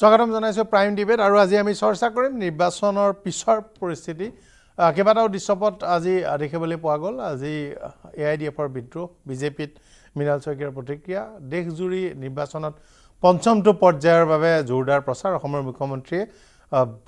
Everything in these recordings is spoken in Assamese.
স্বাগতম জানাইছোঁ প্ৰাইম ডিবেট আৰু আজি আমি চৰ্চা কৰিম নিৰ্বাচনৰ পিছৰ পৰিস্থিতি কেইবাটাও দৃশ্যপট আজি দেখিবলৈ পোৱা গ'ল আজি এ আই ডি এফৰ বিদ্ৰোহ বিজেপিত মৃণাল শইকীয়াৰ প্ৰতিক্ৰিয়া দেশজুৰি নিৰ্বাচনত পঞ্চমটো পৰ্যায়ৰ বাবে জোৰদাৰ প্ৰচাৰ অসমৰ মুখ্যমন্ত্ৰীয়ে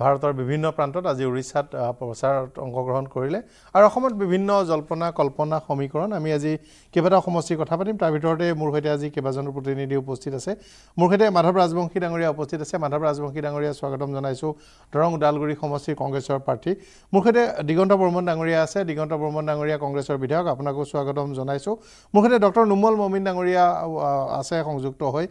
ভাৰতৰ বিভিন্ন প্ৰান্তত আজি উৰিষ্যাত প্ৰচাৰত অংশগ্ৰহণ কৰিলে আৰু অসমত বিভিন্ন জল্পনা কল্পনা সমীকৰণ আমি আজি কেইবাটাও সমষ্টিৰ কথা পাতিম তাৰ ভিতৰতে মোৰ সৈতে আজি কেইবাজনো প্ৰতিনিধি উপস্থিত আছে মোৰ সৈতে মাধৱ ৰাজবংশী ডাঙৰীয়া উপস্থিত আছে মাধৱ ৰাজবংশী ডাঙৰীয়া স্বাগতম জনাইছোঁ দৰং ওদালগুৰি সমষ্টিৰ কংগ্ৰেছৰ প্ৰাৰ্থী মোৰ সৈতে দিগন্ত বৰ্মন ডাঙৰীয়া আছে দিগন্ত বৰ্মন ডাঙৰীয়া কংগ্ৰেছৰ বিধায়ক আপোনাকো স্বাগতম জনাইছোঁ মোৰ সৈতে ডক্টৰ নোমল মমিন ডাঙৰীয়া আছে সংযুক্ত হৈ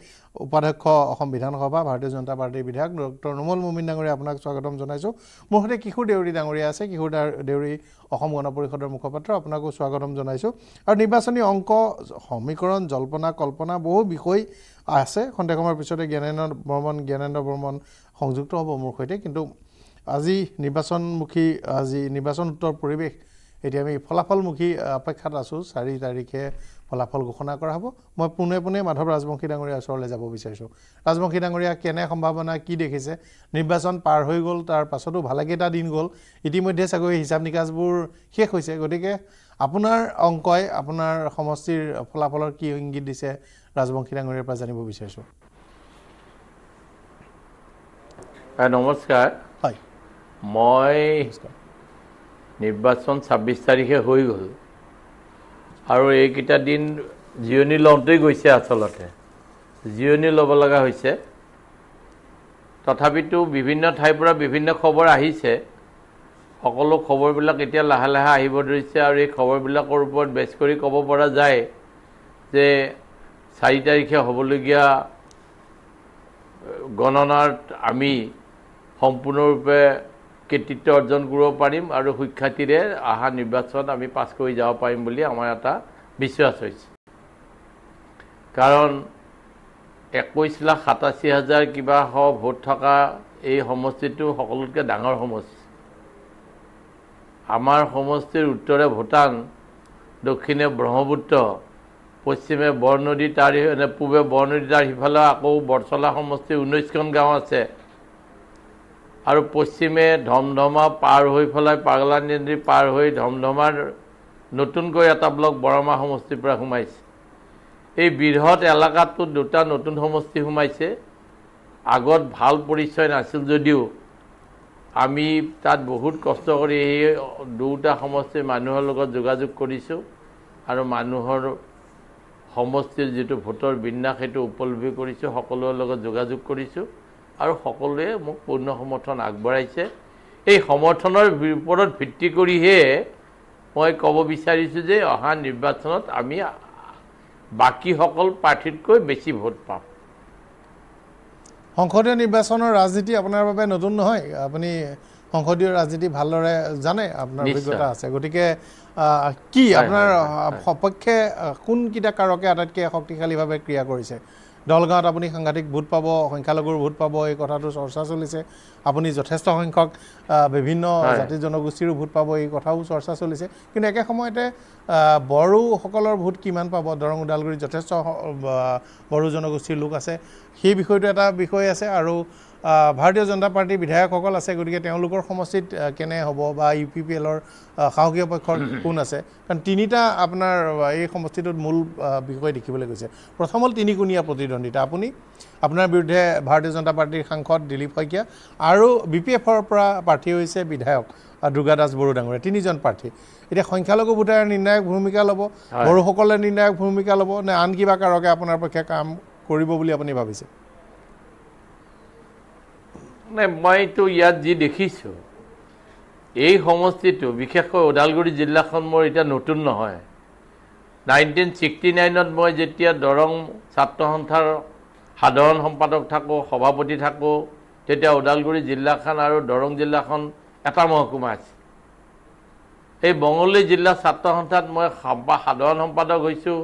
উপাধ্যক্ষ অসম বিধানসভা ভাৰতীয় জনতা পাৰ্টীৰ বিধায়ক ডক্টৰ নোমল মুমিন ডাঙৰীয়া আপোনাক স্বাগতম জনাইছোঁ মোৰ সৈতে কিশোৰ দেউৰী ডাঙৰীয়া আছে কিশোৰ দেউৰী অসম গণ পৰিষদৰ মুখপাত্ৰ আপোনাকো স্বাগতম জনাইছোঁ আৰু নিৰ্বাচনী অংক সমীকৰণ জল্পনা কল্পনা বহু বিষয় আছে খন্তেক সময়ৰ পিছতে জ্ঞানেন্দ্ৰ বৰ্মন জ্ঞানেন্দ্ৰ বৰ্মন সংযুক্ত হ'ব মোৰ সৈতে কিন্তু আজি নিৰ্বাচনমুখী আজি নিৰ্বাচন উত্তৰ পৰিৱেশ এতিয়া আমি ফলাফলমুখী অপেক্ষাত আছোঁ চাৰি তাৰিখে ফলাফল ঘোষণা কৰা হ'ব মই পোনে পোনে মাধৱ ৰাজবংশী ডাঙৰীয়াৰ ওচৰলৈ যাব বিচাৰিছোঁ ৰাজবংশী ডাঙৰীয়া কেনে সম্ভাৱনা কি দেখিছে নিৰ্বাচন পাৰ হৈ গ'ল তাৰ পাছতো ভালেকেইটা দিন গ'ল ইতিমধ্যে চাগৈ হিচাপ নিকাচবোৰ শেষ হৈছে গতিকে আপোনাৰ অংকই আপোনাৰ সমষ্টিৰ ফলাফলৰ কি ইংগিত দিছে ৰাজবংশী ডাঙৰীয়াৰ পৰা জানিব বিচাৰিছোঁ নমস্কাৰ হয় মই নিৰ্বাচন ছাব্বিছ তাৰিখে হৈ গ'ল আৰু এইকেইটা দিন জিৰণি লওঁতেই গৈছে আচলতে জিৰণি ল'ব লগা হৈছে তথাপিতো বিভিন্ন ঠাইৰ পৰা বিভিন্ন খবৰ আহিছে সকলো খবৰবিলাক এতিয়া লাহে লাহে আহিব ধৰিছে আৰু এই খবৰবিলাকৰ ওপৰত বেছ কৰি ক'ব পৰা যায় যে চাৰি তাৰিখে হ'বলগীয়া গণনাত আমি সম্পূৰ্ণৰূপে কৃতিত্ব অৰ্জন কৰিব পাৰিম আৰু সুখ্যাতিৰে অহা নিৰ্বাচনত আমি পাছ কৰি যাব পাৰিম বুলি আমাৰ এটা বিশ্বাস হৈছে কাৰণ একৈছ লাখ সাতাশী হাজাৰ কিবা শ ভোট থকা এই সমষ্টিটো সকলোতকৈ ডাঙৰ সমষ্টি আমাৰ সমষ্টিৰ উত্তৰে ভূটান দক্ষিণে ব্ৰহ্মপুত্ৰ পশ্চিমে বৰনদী তাৰ পূবে বৰনদী তাৰ সিফালে আকৌ বৰচলা সমষ্টিৰ ঊনৈছখন গাঁও আছে আৰু পশ্চিমে ধমধমা পাৰ হৈ পেলাই পাগলানদী পাৰ হৈ ধমধমাৰ নতুনকৈ এটা ব্লক বৰমা সমষ্টিৰ পৰা সোমাইছে এই বৃহৎ এলেকাটোত দুটা নতুন সমষ্টি সোমাইছে আগত ভাল পৰিচয় নাছিল যদিও আমি তাত বহুত কষ্ট কৰি এই দুটা সমষ্টিৰ মানুহৰ লগত যোগাযোগ কৰিছোঁ আৰু মানুহৰ সমষ্টিৰ যিটো ভোটৰ বিন্যাস সেইটো উপলব্ধি কৰিছোঁ সকলোৰে লগত যোগাযোগ কৰিছোঁ আৰু সকলোৱে মোক পূৰ্ণ সমৰ্থন আগবঢ়াইছে এই সমৰ্থনৰ ওপৰত ভিত্তি কৰিহে মই ক'ব বিচাৰিছোঁ যে অহা নিৰ্বাচনত আমি বাকীসকল প্ৰাৰ্থীতকৈ বেছি ভোট পাম সংসদীয় নিৰ্বাচনৰ ৰাজনীতি আপোনাৰ বাবে নতুন নহয় আপুনি সংসদীয় ৰাজনীতি ভালদৰে জানে আপোনাৰ অভিজ্ঞতা আছে গতিকে কি আপোনাৰ সপক্ষে কোনকেইটা কাৰকে আটাইতকৈ শক্তিশালীভাৱে ক্ৰিয়া কৰিছে দলগাঁৱত আপুনি সাংঘাতিক ভোট পাব সংখ্যালঘুৰ ভোট পাব এই কথাটো চৰ্চা চলিছে আপুনি যথেষ্ট সংখ্যক বিভিন্ন জাতি জনগোষ্ঠীৰো ভোট পাব এই কথাও চৰ্চা চলিছে কিন্তু একে সময়তে বড়োসকলৰ ভোট কিমান পাব দৰং ওদালগুৰিত যথেষ্ট বড়ো জনগোষ্ঠীৰ লোক আছে সেই বিষয়টো এটা বিষয় আছে আৰু ভাৰতীয় জনতা পাৰ্টীৰ বিধায়কসকল আছে গতিকে তেওঁলোকৰ সমষ্টিত কেনে হ'ব বা ইউ পি পি এলৰ সাহসীয় পক্ষৰ কোন আছে কাৰণ তিনিটা আপোনাৰ এই সমষ্টিটোত মূল বিষয় দেখিবলৈ গৈছে প্ৰথম হ'ল তিনিকোণীয়া প্ৰতিদ্বন্দ্বিতা আপুনি আপোনাৰ বিৰুদ্ধে ভাৰতীয় জনতা পাৰ্টীৰ সাংসদ দিলীপ শইকীয়া আৰু বি পি এফৰ পৰা প্ৰাৰ্থী হৈছে বিধায়ক দুৰ্গা দাস বড়ো ডাঙৰে তিনিজন প্ৰাৰ্থী এতিয়া সংখ্যালঘু ভোটাৰে নিৰ্ণায়ক ভূমিকা ল'ব বড়োসকলে নিৰ্ণায়ক ভূমিকা ল'ব নে আন কিবা কাৰকে আপোনাৰ পক্ষে কাম কৰিব বুলি আপুনি ভাবিছে মানে মইতো ইয়াত যি দেখিছোঁ এই সমষ্টিটো বিশেষকৈ ওদালগুৰি জিলাখন মোৰ এতিয়া নতুন নহয় নাইনটিন ছিক্সটি নাইনত মই যেতিয়া দৰং ছাত্ৰ সন্থাৰ সাধাৰণ সম্পাদক থাকোঁ সভাপতি থাকোঁ তেতিয়া ওদালগুৰি জিলাখন আৰু দৰং জিলাখন এটা মহকুমা আছে এই বঙলী জিলা ছাত্ৰ সন্থাত মই সাধাৰণ সম্পাদক হৈছোঁ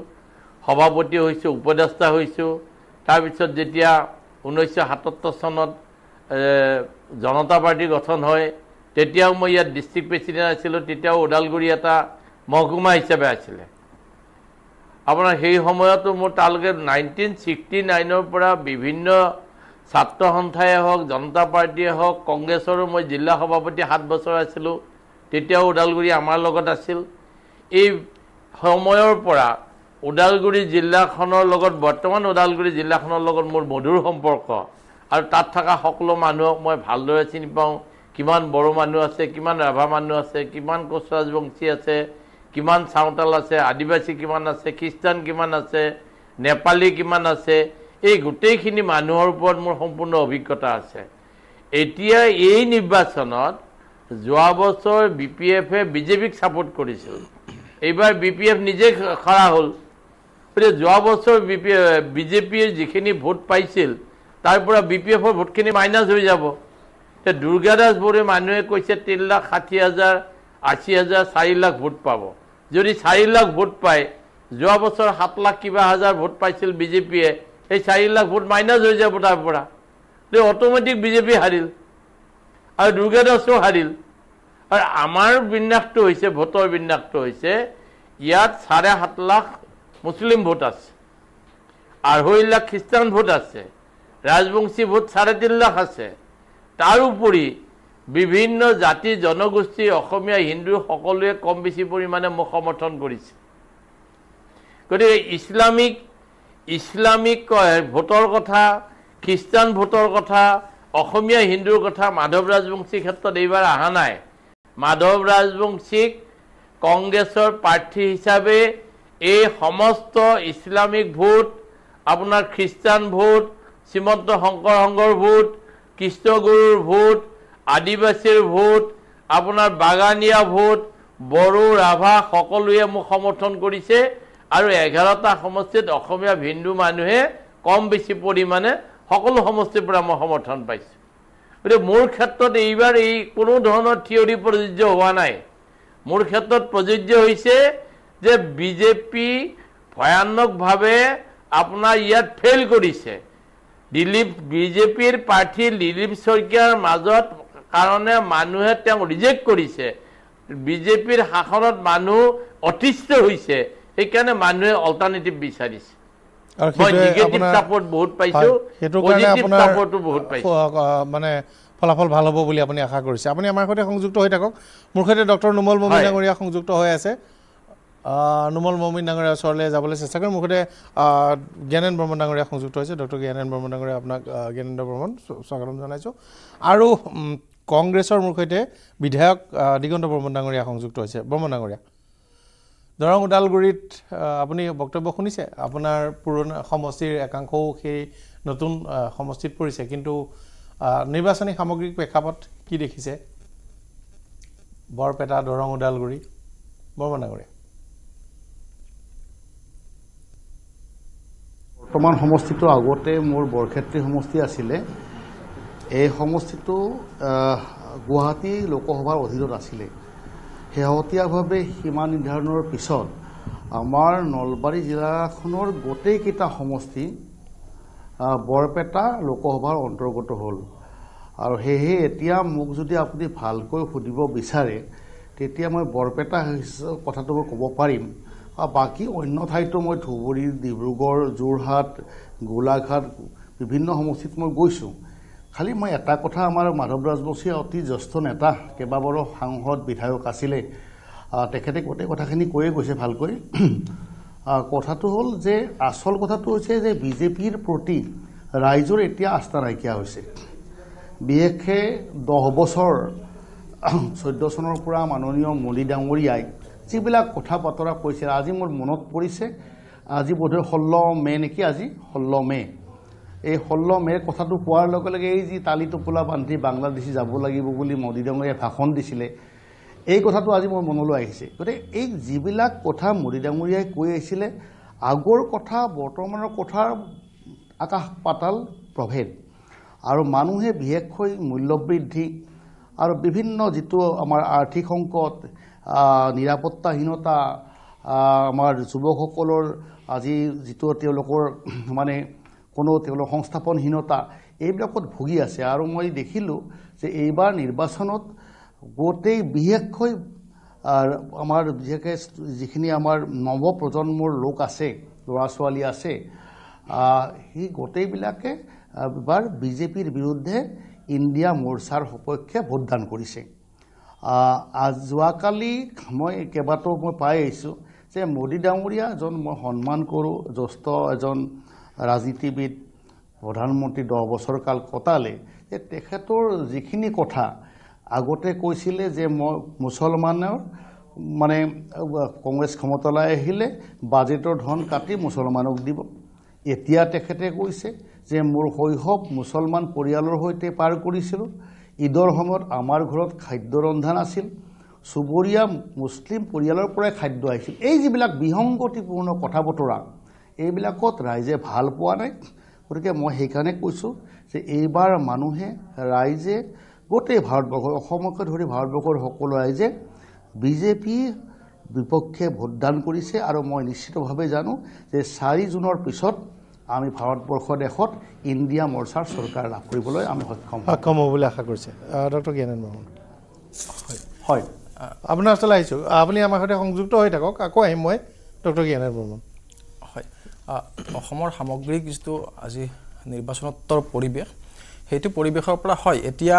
সভাপতি হৈছোঁ উপদেষ্টা হৈছোঁ তাৰপিছত যেতিয়া ঊনৈছশ সাতসত্তৰ চনত জনতা পাৰ্টি গঠন হয় তেতিয়াও মই ইয়াত ডিষ্ট্ৰিক্ট প্ৰেচিডেণ্ট আছিলোঁ তেতিয়াও ওদালগুৰি এটা মহকুমা হিচাপে আছিলে আপোনাৰ সেই সময়তো মোৰ তালৈকে নাইনটিন ছিক্সটি নাইনৰ পৰা বিভিন্ন ছাত্ৰ সন্থাই হওক জনতা পাৰ্টীয়ে হওক কংগ্ৰেছৰো মই জিলা সভাপতি সাত বছৰ আছিলোঁ তেতিয়াও ওদালগুৰি আমাৰ লগত আছিল এই সময়ৰ পৰা ওদালগুৰি জিলাখনৰ লগত বৰ্তমান ওদালগুৰি জিলাখনৰ লগত মোৰ মধুৰ সম্পৰ্ক আৰু তাত থকা সকলো মানুহক মই ভালদৰে চিনি পাওঁ কিমান বড়ো মানুহ আছে কিমান ৰাভা মানুহ আছে কিমান কোচ ৰাজবংশী আছে কিমান চাওঁতাল আছে আদিবাসী কিমান আছে খ্ৰীষ্টান কিমান আছে নেপালী কিমান আছে এই গোটেইখিনি মানুহৰ ওপৰত মোৰ সম্পূৰ্ণ অভিজ্ঞতা আছে এতিয়া এই নিৰ্বাচনত যোৱা বছৰ বি পি এফে বিজেপিক ছাপৰ্ট কৰিছিল এইবাৰ বি পি এফ নিজে খৰা হ'ল গতিকে যোৱা বছৰ বি পি বিজেপিয়ে যিখিনি ভোট পাইছিল তাৰ পৰা বি পি এফৰ ভোটখিনি মাইনাছ হৈ যাব এতিয়া দুৰ্গাদাস বড়োৱে মানুহে কৈছে তিনি লাখ ষাঠি হাজাৰ আশী হাজাৰ চাৰি লাখ ভোট পাব যদি চাৰি লাখ ভোট পায় যোৱা বছৰ সাত লাখ কিবা হাজাৰ ভোট পাইছিল বিজেপিয়ে সেই চাৰি লাখ ভোট মাইনাছ হৈ যাব তাৰপৰা তেওঁ অট'মেটিক বিজেপি হাৰিল আৰু দুৰ্গা দাসো হাৰিল আৰু আমাৰ বিন্যাসটো হৈছে ভোটৰ বিন্যাসটো হৈছে ইয়াত চাৰে সাত লাখ মুছলিম ভোট আছে আঢ়ৈ লাখ খ্ৰীষ্টান ভোট আছে ৰাজবংশী ভোট চাৰে তিনি লাখ আছে তাৰোপৰি বিভিন্ন জাতি জনগোষ্ঠী অসমীয়া হিন্দু সকলোৱে কম বেছি পৰিমাণে মোক সমৰ্থন কৰিছে গতিকে ইছলামিক ইছলামিক ভোটৰ কথা খ্ৰীষ্টান ভোটৰ কথা অসমীয়া হিন্দুৰ কথা মাধৱ ৰাজবংশীৰ ক্ষেত্ৰত এইবাৰ অহা নাই মাধৱ ৰাজবংশীক কংগ্ৰেছৰ প্ৰাৰ্থী হিচাপে এই সমস্ত ইছলামিক ভোট আপোনাৰ খ্ৰীষ্টান ভোট শ্ৰীমন্ত শংকৰ সংঘৰ ভোট কৃষ্ণগুৰুৰ ভোট আদিবাসীৰ ভোট আপোনাৰ বাগানীয়া ভোট বড়ো ৰাভা সকলোৱে মোক সমৰ্থন কৰিছে আৰু এঘাৰটা সমষ্টিত অসমীয়া হিন্দু মানুহে কম বেছি পৰিমাণে সকলো সমষ্টিৰ পৰা মই সমৰ্থন পাইছোঁ গতিকে মোৰ ক্ষেত্ৰত এইবাৰ এই কোনো ধৰণৰ থিয়ৰি প্ৰযোজ্য হোৱা নাই মোৰ ক্ষেত্ৰত প্ৰযোজ্য হৈছে যে বিজেপি ভয়ানকভাৱে আপোনাৰ ইয়াত ফেইল কৰিছে দিলীপ বিজেপিৰ প্ৰাৰ্থী দিলীপ শইকীয়াৰ মাজত কাৰণে মানুহে তেওঁক ৰিজেক্ট কৰিছে বিজেপিৰ শাসনত মানুহ অতিষ্ঠ হৈছে সেইকাৰণে মানুহে অল্টাৰনেটিভ বিচাৰিছে মানে ফলাফল ভাল হ'ব বুলি আপুনি আশা কৰিছে আপুনি আমাৰ সৈতে সংযুক্ত হৈ থাকক মোৰ সৈতে ডক্টৰ নোমল মমী সংযুক্ত হৈ আছে নুমল মমিন ডাঙৰীয়া ওচৰলৈ যাবলৈ চেষ্টা কৰিম মুখতে জ্ঞানেন বৰ্মন ডাঙৰীয়া সংযুক্ত হৈছে ডক্টৰ জ্ঞানেন বৰ্মন ডাঙৰীয়া আপোনাক জ্ঞানেন্দ্ৰ বৰ্মন স্বাগতম জনাইছোঁ আৰু কংগ্ৰেছৰ মোৰ সৈতে বিধায়ক দিগন্ত বৰ্মন ডাঙৰীয়া সংযুক্ত হৈছে বৰ্মন ডাঙৰীয়া দৰং ওদালগুৰিত আপুনি বক্তব্য শুনিছে আপোনাৰ পুৰণা সমষ্টিৰ একাংশও সেই নতুন সমষ্টিত পৰিছে কিন্তু নিৰ্বাচনী সামগ্ৰিক প্ৰেক্ষাপট কি দেখিছে বৰপেটা দৰং ওদালগুৰি বৰ্মন ডাঙৰীয়া বৰ্তমান সমষ্টিটো আগতে মোৰ বৰক্ষেত্ৰী সমষ্টি আছিলে এই সমষ্টিটো গুৱাহাটী লোকসভাৰ অধীনত আছিলে শেহতীয়াভাৱে সীমা নিৰ্ধাৰণৰ পিছত আমাৰ নলবাৰী জিলাখনৰ গোটেইকেইটা সমষ্টি বৰপেটা লোকসভাৰ অন্তৰ্গত হ'ল আৰু সেয়েহে এতিয়া মোক যদি আপুনি ভালকৈ সুধিব বিচাৰে তেতিয়া মই বৰপেটা কথাটো মই ক'ব পাৰিম আৰু বাকী অন্য ঠাইতো মই ধুবুৰী ডিব্ৰুগড় যোৰহাট গোলাঘাট বিভিন্ন সমষ্টিত মই গৈছোঁ খালি মই এটা কথা আমাৰ মাধৱ ৰাজবংশীয়া অতি জ্যেষ্ঠ নেতা কেইবাবাৰো সাংসদ বিধায়ক আছিলে তেখেতে গোটেই কথাখিনি কৈয়ে গৈছে ভালকৈ কথাটো হ'ল যে আচল কথাটো হৈছে যে বিজেপিৰ প্ৰতি ৰাইজৰ এতিয়া আস্থা নাইকিয়া হৈছে বিশেষকৈ দহ বছৰ চৈধ্য চনৰ পৰা মাননীয় মোদী ডাঙৰীয়াই যিবিলাক কথা বতৰা কৈছিল আজি মোৰ মনত পৰিছে আজি বোধহয় ষোল্ল মে নেকি আজি ষোল্ল মে এই ষোল্ল মেৰ কথাটো কোৱাৰ লগে লগে এই যি তালি টোপোলা বান্ধি বাংলাদেশী যাব লাগিব বুলি মোদী ডাঙৰীয়াই ভাষণ দিছিলে এই কথাটো আজি মোৰ মনলৈ আহিছে গতিকে এই যিবিলাক কথা মোদী ডাঙৰীয়াই কৈ আহিছিলে আগৰ কথা বৰ্তমানৰ কথাৰ আকাশ পাতাল প্ৰভেদ আৰু মানুহে বিশেষকৈ মূল্যবৃদ্ধি আৰু বিভিন্ন যিটো আমাৰ আৰ্থিক সংকট নিরাপত্তাহীনতা আমার যুবকসকলের আজি যুক্ত মানে কোনো সংস্থাপনহীনতা এইবিলাকত ভুগি আছে আর মই দেখিলো যে এইবার নির্বাচনত গোটেই বিশেষ আমার বিশেষ আমার নব প্রজন্মর লোক আছে লড়ি আছে সেই গোটেইবিলাকে এবার বিজেপির বিরুদ্ধে ইন্ডিয়া মোর্চার সপক্ষে ভোটদান করেছে যোৱাকালি মই কেইবাটাও মই পাই আহিছোঁ যে মোদী ডাঙৰীয়া এজন মই সন্মান কৰোঁ জ্যেষ্ঠ এজন ৰাজনীতিবিদ প্ৰধানমন্ত্ৰী দহ বছৰ কাল কটালে যে তেখেতৰ যিখিনি কথা আগতে কৈছিলে যে মই মুছলমানৰ মানে কংগ্ৰেছ ক্ষমতালৈ আহিলে বাজেটৰ ধন কাটি মুছলমানক দিব এতিয়া তেখেতে কৈছে যে মোৰ শৈশৱ মুছলমান পৰিয়ালৰ সৈতে পাৰ কৰিছিলোঁ ঈদৰ সময়ত আমাৰ ঘৰত খাদ্য ৰন্ধা নাছিল চুবুৰীয়া মুছলিম পৰিয়ালৰ পৰাই খাদ্য আহিছিল এই যিবিলাক বিসংগতিপূৰ্ণ কথা বতৰা এইবিলাকত ৰাইজে ভাল পোৱা নাই গতিকে মই সেইকাৰণে কৈছোঁ যে এইবাৰ মানুহে ৰাইজে গোটেই ভাৰতবৰ্ষৰ অসমকে ধৰি ভাৰতবৰ্ষৰ সকলো ৰাইজে বিজেপিৰ বিপক্ষে ভোটদান কৰিছে আৰু মই নিশ্চিতভাৱে জানো যে চাৰি জুনৰ পিছত আমি ভাৰতবৰ্ষ দেশত ইণ্ডিয়া মৰ্চাৰ চৰকাৰ লাভ কৰিবলৈ আমি সক্ষম সক্ষম হ'ব বুলি আশা কৰিছে ডক্টৰ জ্ঞানেন মোহন হয় হয় আপোনাৰ ওচৰলৈ আহিছোঁ আপুনি আমাৰ সৈতে সংযুক্ত হৈ থাকক আকৌ আহিম মই ডক্টৰ জ্ঞানেন মোহন হয় অসমৰ সামগ্ৰিক যিটো আজি নিৰ্বাচনোত্তৰ পৰিৱেশ সেইটো পৰিৱেশৰ পৰা হয় এতিয়া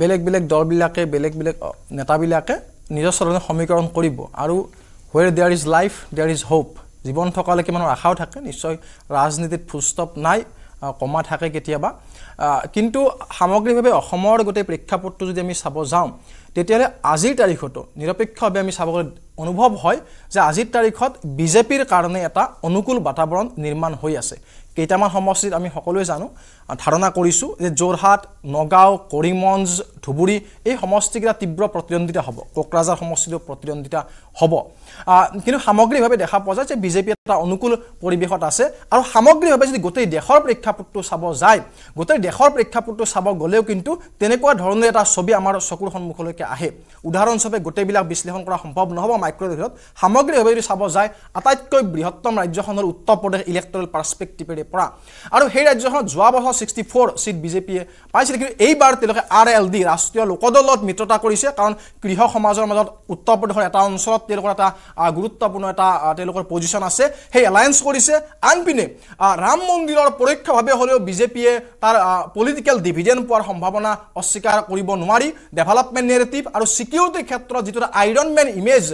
বেলেগ বেলেগ দলবিলাকে বেলেগ বেলেগ নেতাবিলাকে নিজস্ব ধৰণে সমীকৰণ কৰিব আৰু where there is life there is hope জীৱন থকালৈকে মানুহৰ আশাও থাকে নিশ্চয় ৰাজনীতিত ফুলষ্টপ নাই কমা থাকে কেতিয়াবা কিন্তু সামগ্ৰিকভাৱে অসমৰ গোটেই প্ৰেক্ষাপটটো যদি আমি চাব যাওঁ তেতিয়াহ'লে আজিৰ তাৰিখতো নিৰপেক্ষভাৱে আমি চাব গ'লে অনুভৱ হয় যে আজিৰ তাৰিখত বিজেপিৰ কাৰণে এটা অনুকূল বাতাৱৰণ নিৰ্মাণ হৈ আছে কেইটামান সমষ্টিত আমি সকলোৱে জানো ধাৰণা কৰিছোঁ যে যোৰহাট নগাঁও কৰিমঞ্জ ধুবুৰী এই সমষ্টিকেইটা তীব্ৰ প্ৰতিদ্বন্দ্বিতা হ'ব কোকৰাঝাৰ সমষ্টিটো প্ৰতিদ্বন্দ্বিতা হ'ব কিন্তু সামগ্ৰিকভাৱে দেখা পোৱা যায় যে বিজেপি এটা অনুকূল পৰিৱেশত আছে আৰু সামগ্ৰিকভাৱে যদি গোটেই দেশৰ প্ৰেক্ষাপটটো চাব যায় গোটেই দেশৰ প্ৰেক্ষাপটটো চাব গ'লেও কিন্তু তেনেকুৱা ধৰণৰ এটা ছবি আমাৰ চকুৰ সন্মুখলৈকে আহে উদাহৰণস্বৰূপে গোটেইবিলাক বিশ্লেষণ কৰা সম্ভৱ নহ'ব মাইক্ৰ'ভিত সামগ্ৰিকভাৱে যদি চাব যায় আটাইতকৈ বৃহত্তম ৰাজ্যখন হ'ল উত্তৰ প্ৰদেশ ইলেক্টৰেল পাৰ্চপেক্টিভেৰে পৰা আৰু সেই ৰাজ্যখনত যোৱা বছৰ ছিক্সটি ফ'ৰ ছিট বিজেপিয়ে পাইছিলে কিন্তু এইবাৰ তেওঁলোকে আৰ এল ডি ৰাষ্ট্ৰীয় লোকদলত মিত্ৰতা কৰিছে কাৰণ কৃষক সমাজৰ মাজত উত্তৰ প্ৰদেশৰ এটা অঞ্চলত তেওঁলোকৰ এটা গুরুত্বপূর্ণ একটা পজিশন আছে সেই এলায়েন্স করেছে আনপিনে রাম মন্দিরের পরোক্ষভাবে হলেও বিজেপিয়ে তার পলিটিক্যাল ডিভিজন পয়ার সম্ভাবনা অস্বীকার করব নারি ডেভেলপমেন্ট নেগেটিভ আর সিকিউরিটির ক্ষেত্রে যদি আইরনম্যান ইমেজ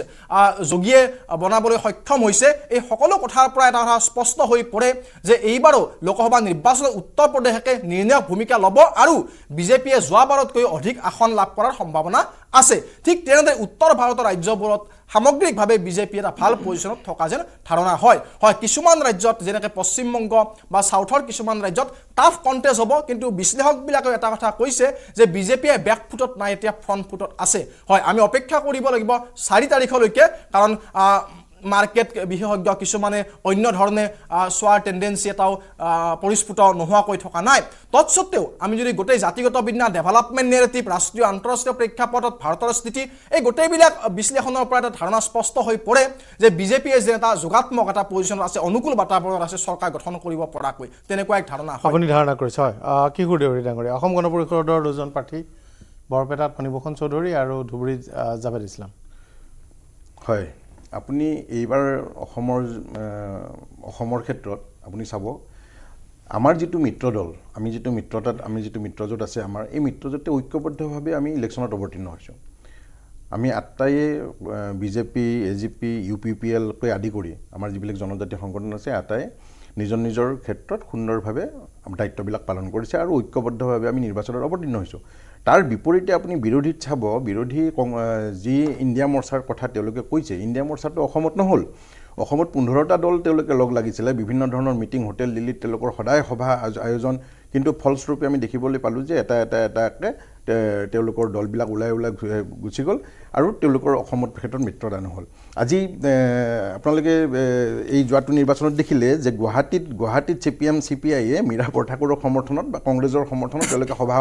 যোগিয়ে বনাবলে সক্ষম হয়েছে এই সকল কথারপা এটা কথা স্পষ্ট হয়ে পড়ে যে এইবারও লোকসভা নির্বাচন উত্তর প্রদেশকে নির্ণায়ক ভূমিকা লব আর বিজেপিয়ে যাবারতক অধিক আসন লাভ করার সম্ভাবনা আছে ঠিক তেদরে উত্তর ভারতের রাজ্যবর সামগ্ৰিকভাৱে বিজেপি এটা ভাল পজিশ্যনত থকা যেন ধাৰণা হয় হয় কিছুমান ৰাজ্যত যেনেকৈ পশ্চিমবংগ বা চাউথৰ কিছুমান ৰাজ্যত টাফ কণ্টেষ্ট হ'ব কিন্তু বিশ্লেষকবিলাকেও এটা কথা কৈছে যে বিজেপিয়ে ফুটত নাই এতিয়া ফ্ৰণ্ট ফুটত আছে হয় আমি অপেক্ষা কৰিব লাগিব চাৰি তাৰিখলৈকে কাৰণ মার্কেট বিশেষজ্ঞ কিছু অন্য ধরনের চার টেন্ডেন্সি এটাও পরিস্ফুট নোহাক থাকা নাই তৎসত্ত্বেও আমি যদি গোটেই জাতিগত বিদ্যা ডেভেলপমেন্ট নেরেটিভ রাষ্ট্রীয় আন্তঃরাষ্ট্রীয় প্রেক্ষাপটত ভারতের স্থিতি এই গোটেইবিল বিশ্লেষণেরপর একটা ধারণা স্পষ্ট হয়ে পড়ে যে বিজেপিয়ে যে একটা যোগাত্মক একটা পজিশন আছে অনুকূল বাতাবরণ আছে সরকার গঠন করবরাকি তেক এক ধারণা আপনি ধারণা করেছে হয় কিশোর দেউরী ডাঙরিয়া গণ পরিষদর দুজন প্রার্থী বরপেটাত ফণিভূষণ চৌধুরী আর ধুবুরী জাভেদ ইসলাম হয় আপুনি এইবাৰ অসমৰ অসমৰ ক্ষেত্ৰত আপুনি চাব আমাৰ যিটো মিত্ৰদল আমি যিটো মিত্ৰতাত আমি যিটো মিত্ৰজোঁট আছে আমাৰ এই মিত্ৰজোঁটে ঐক্যবদ্ধভাৱে আমি ইলেকশ্যনত অৱতীৰ্ণ হৈছোঁ আমি আটাইয়ে BJP A G P U P P এলকে আদি কৰি আমাৰ যিবিলাক জনজাতি সংগঠন আছে আটাই নিজৰ নিজৰ ক্ষেত্ৰত সুন্দৰভাৱে দায়িত্ববিলাক পালন কৰিছে আৰু ঐক্যবদ্ধভাৱে আমি নিৰ্বাচনত অৱতীৰ্ণ হৈছোঁ তাৰ বিপৰীতে আপুনি বিৰোধীত চাব বিৰোধী যি ইণ্ডিয়া মৰ্চাৰ কথা তেওঁলোকে কৈছে ইণ্ডিয়া মৰ্চাটো অসমত নহ'ল অসমত পোন্ধৰটা দল তেওঁলোকে লগ লাগিছিলে বিভিন্ন ধৰণৰ মিটিং হোটেল দিল্লীত তেওঁলোকৰ সদায় সভা আয়োজন কিন্তু ফলস্বৰূপে আমি দেখিবলৈ পালোঁ যে এটা এটা এটাকৈ তেওঁলোকৰ দলবিলাক ওলাই ওলাই গুচি গ'ল আৰু তেওঁলোকৰ অসমত ক্ষেত্ৰত মিত্ৰতা নহ'ল আজি আপোনালোকে এই যোৱাটো নিৰ্বাচনত দেখিলে যে গুৱাহাটীত গুৱাহাটীত C P M C P আইয়ে মীৰা বৰঠাকুৰৰ সমৰ্থনত বা কংগ্ৰেছৰ সমৰ্থনত তেওঁলোকে সভা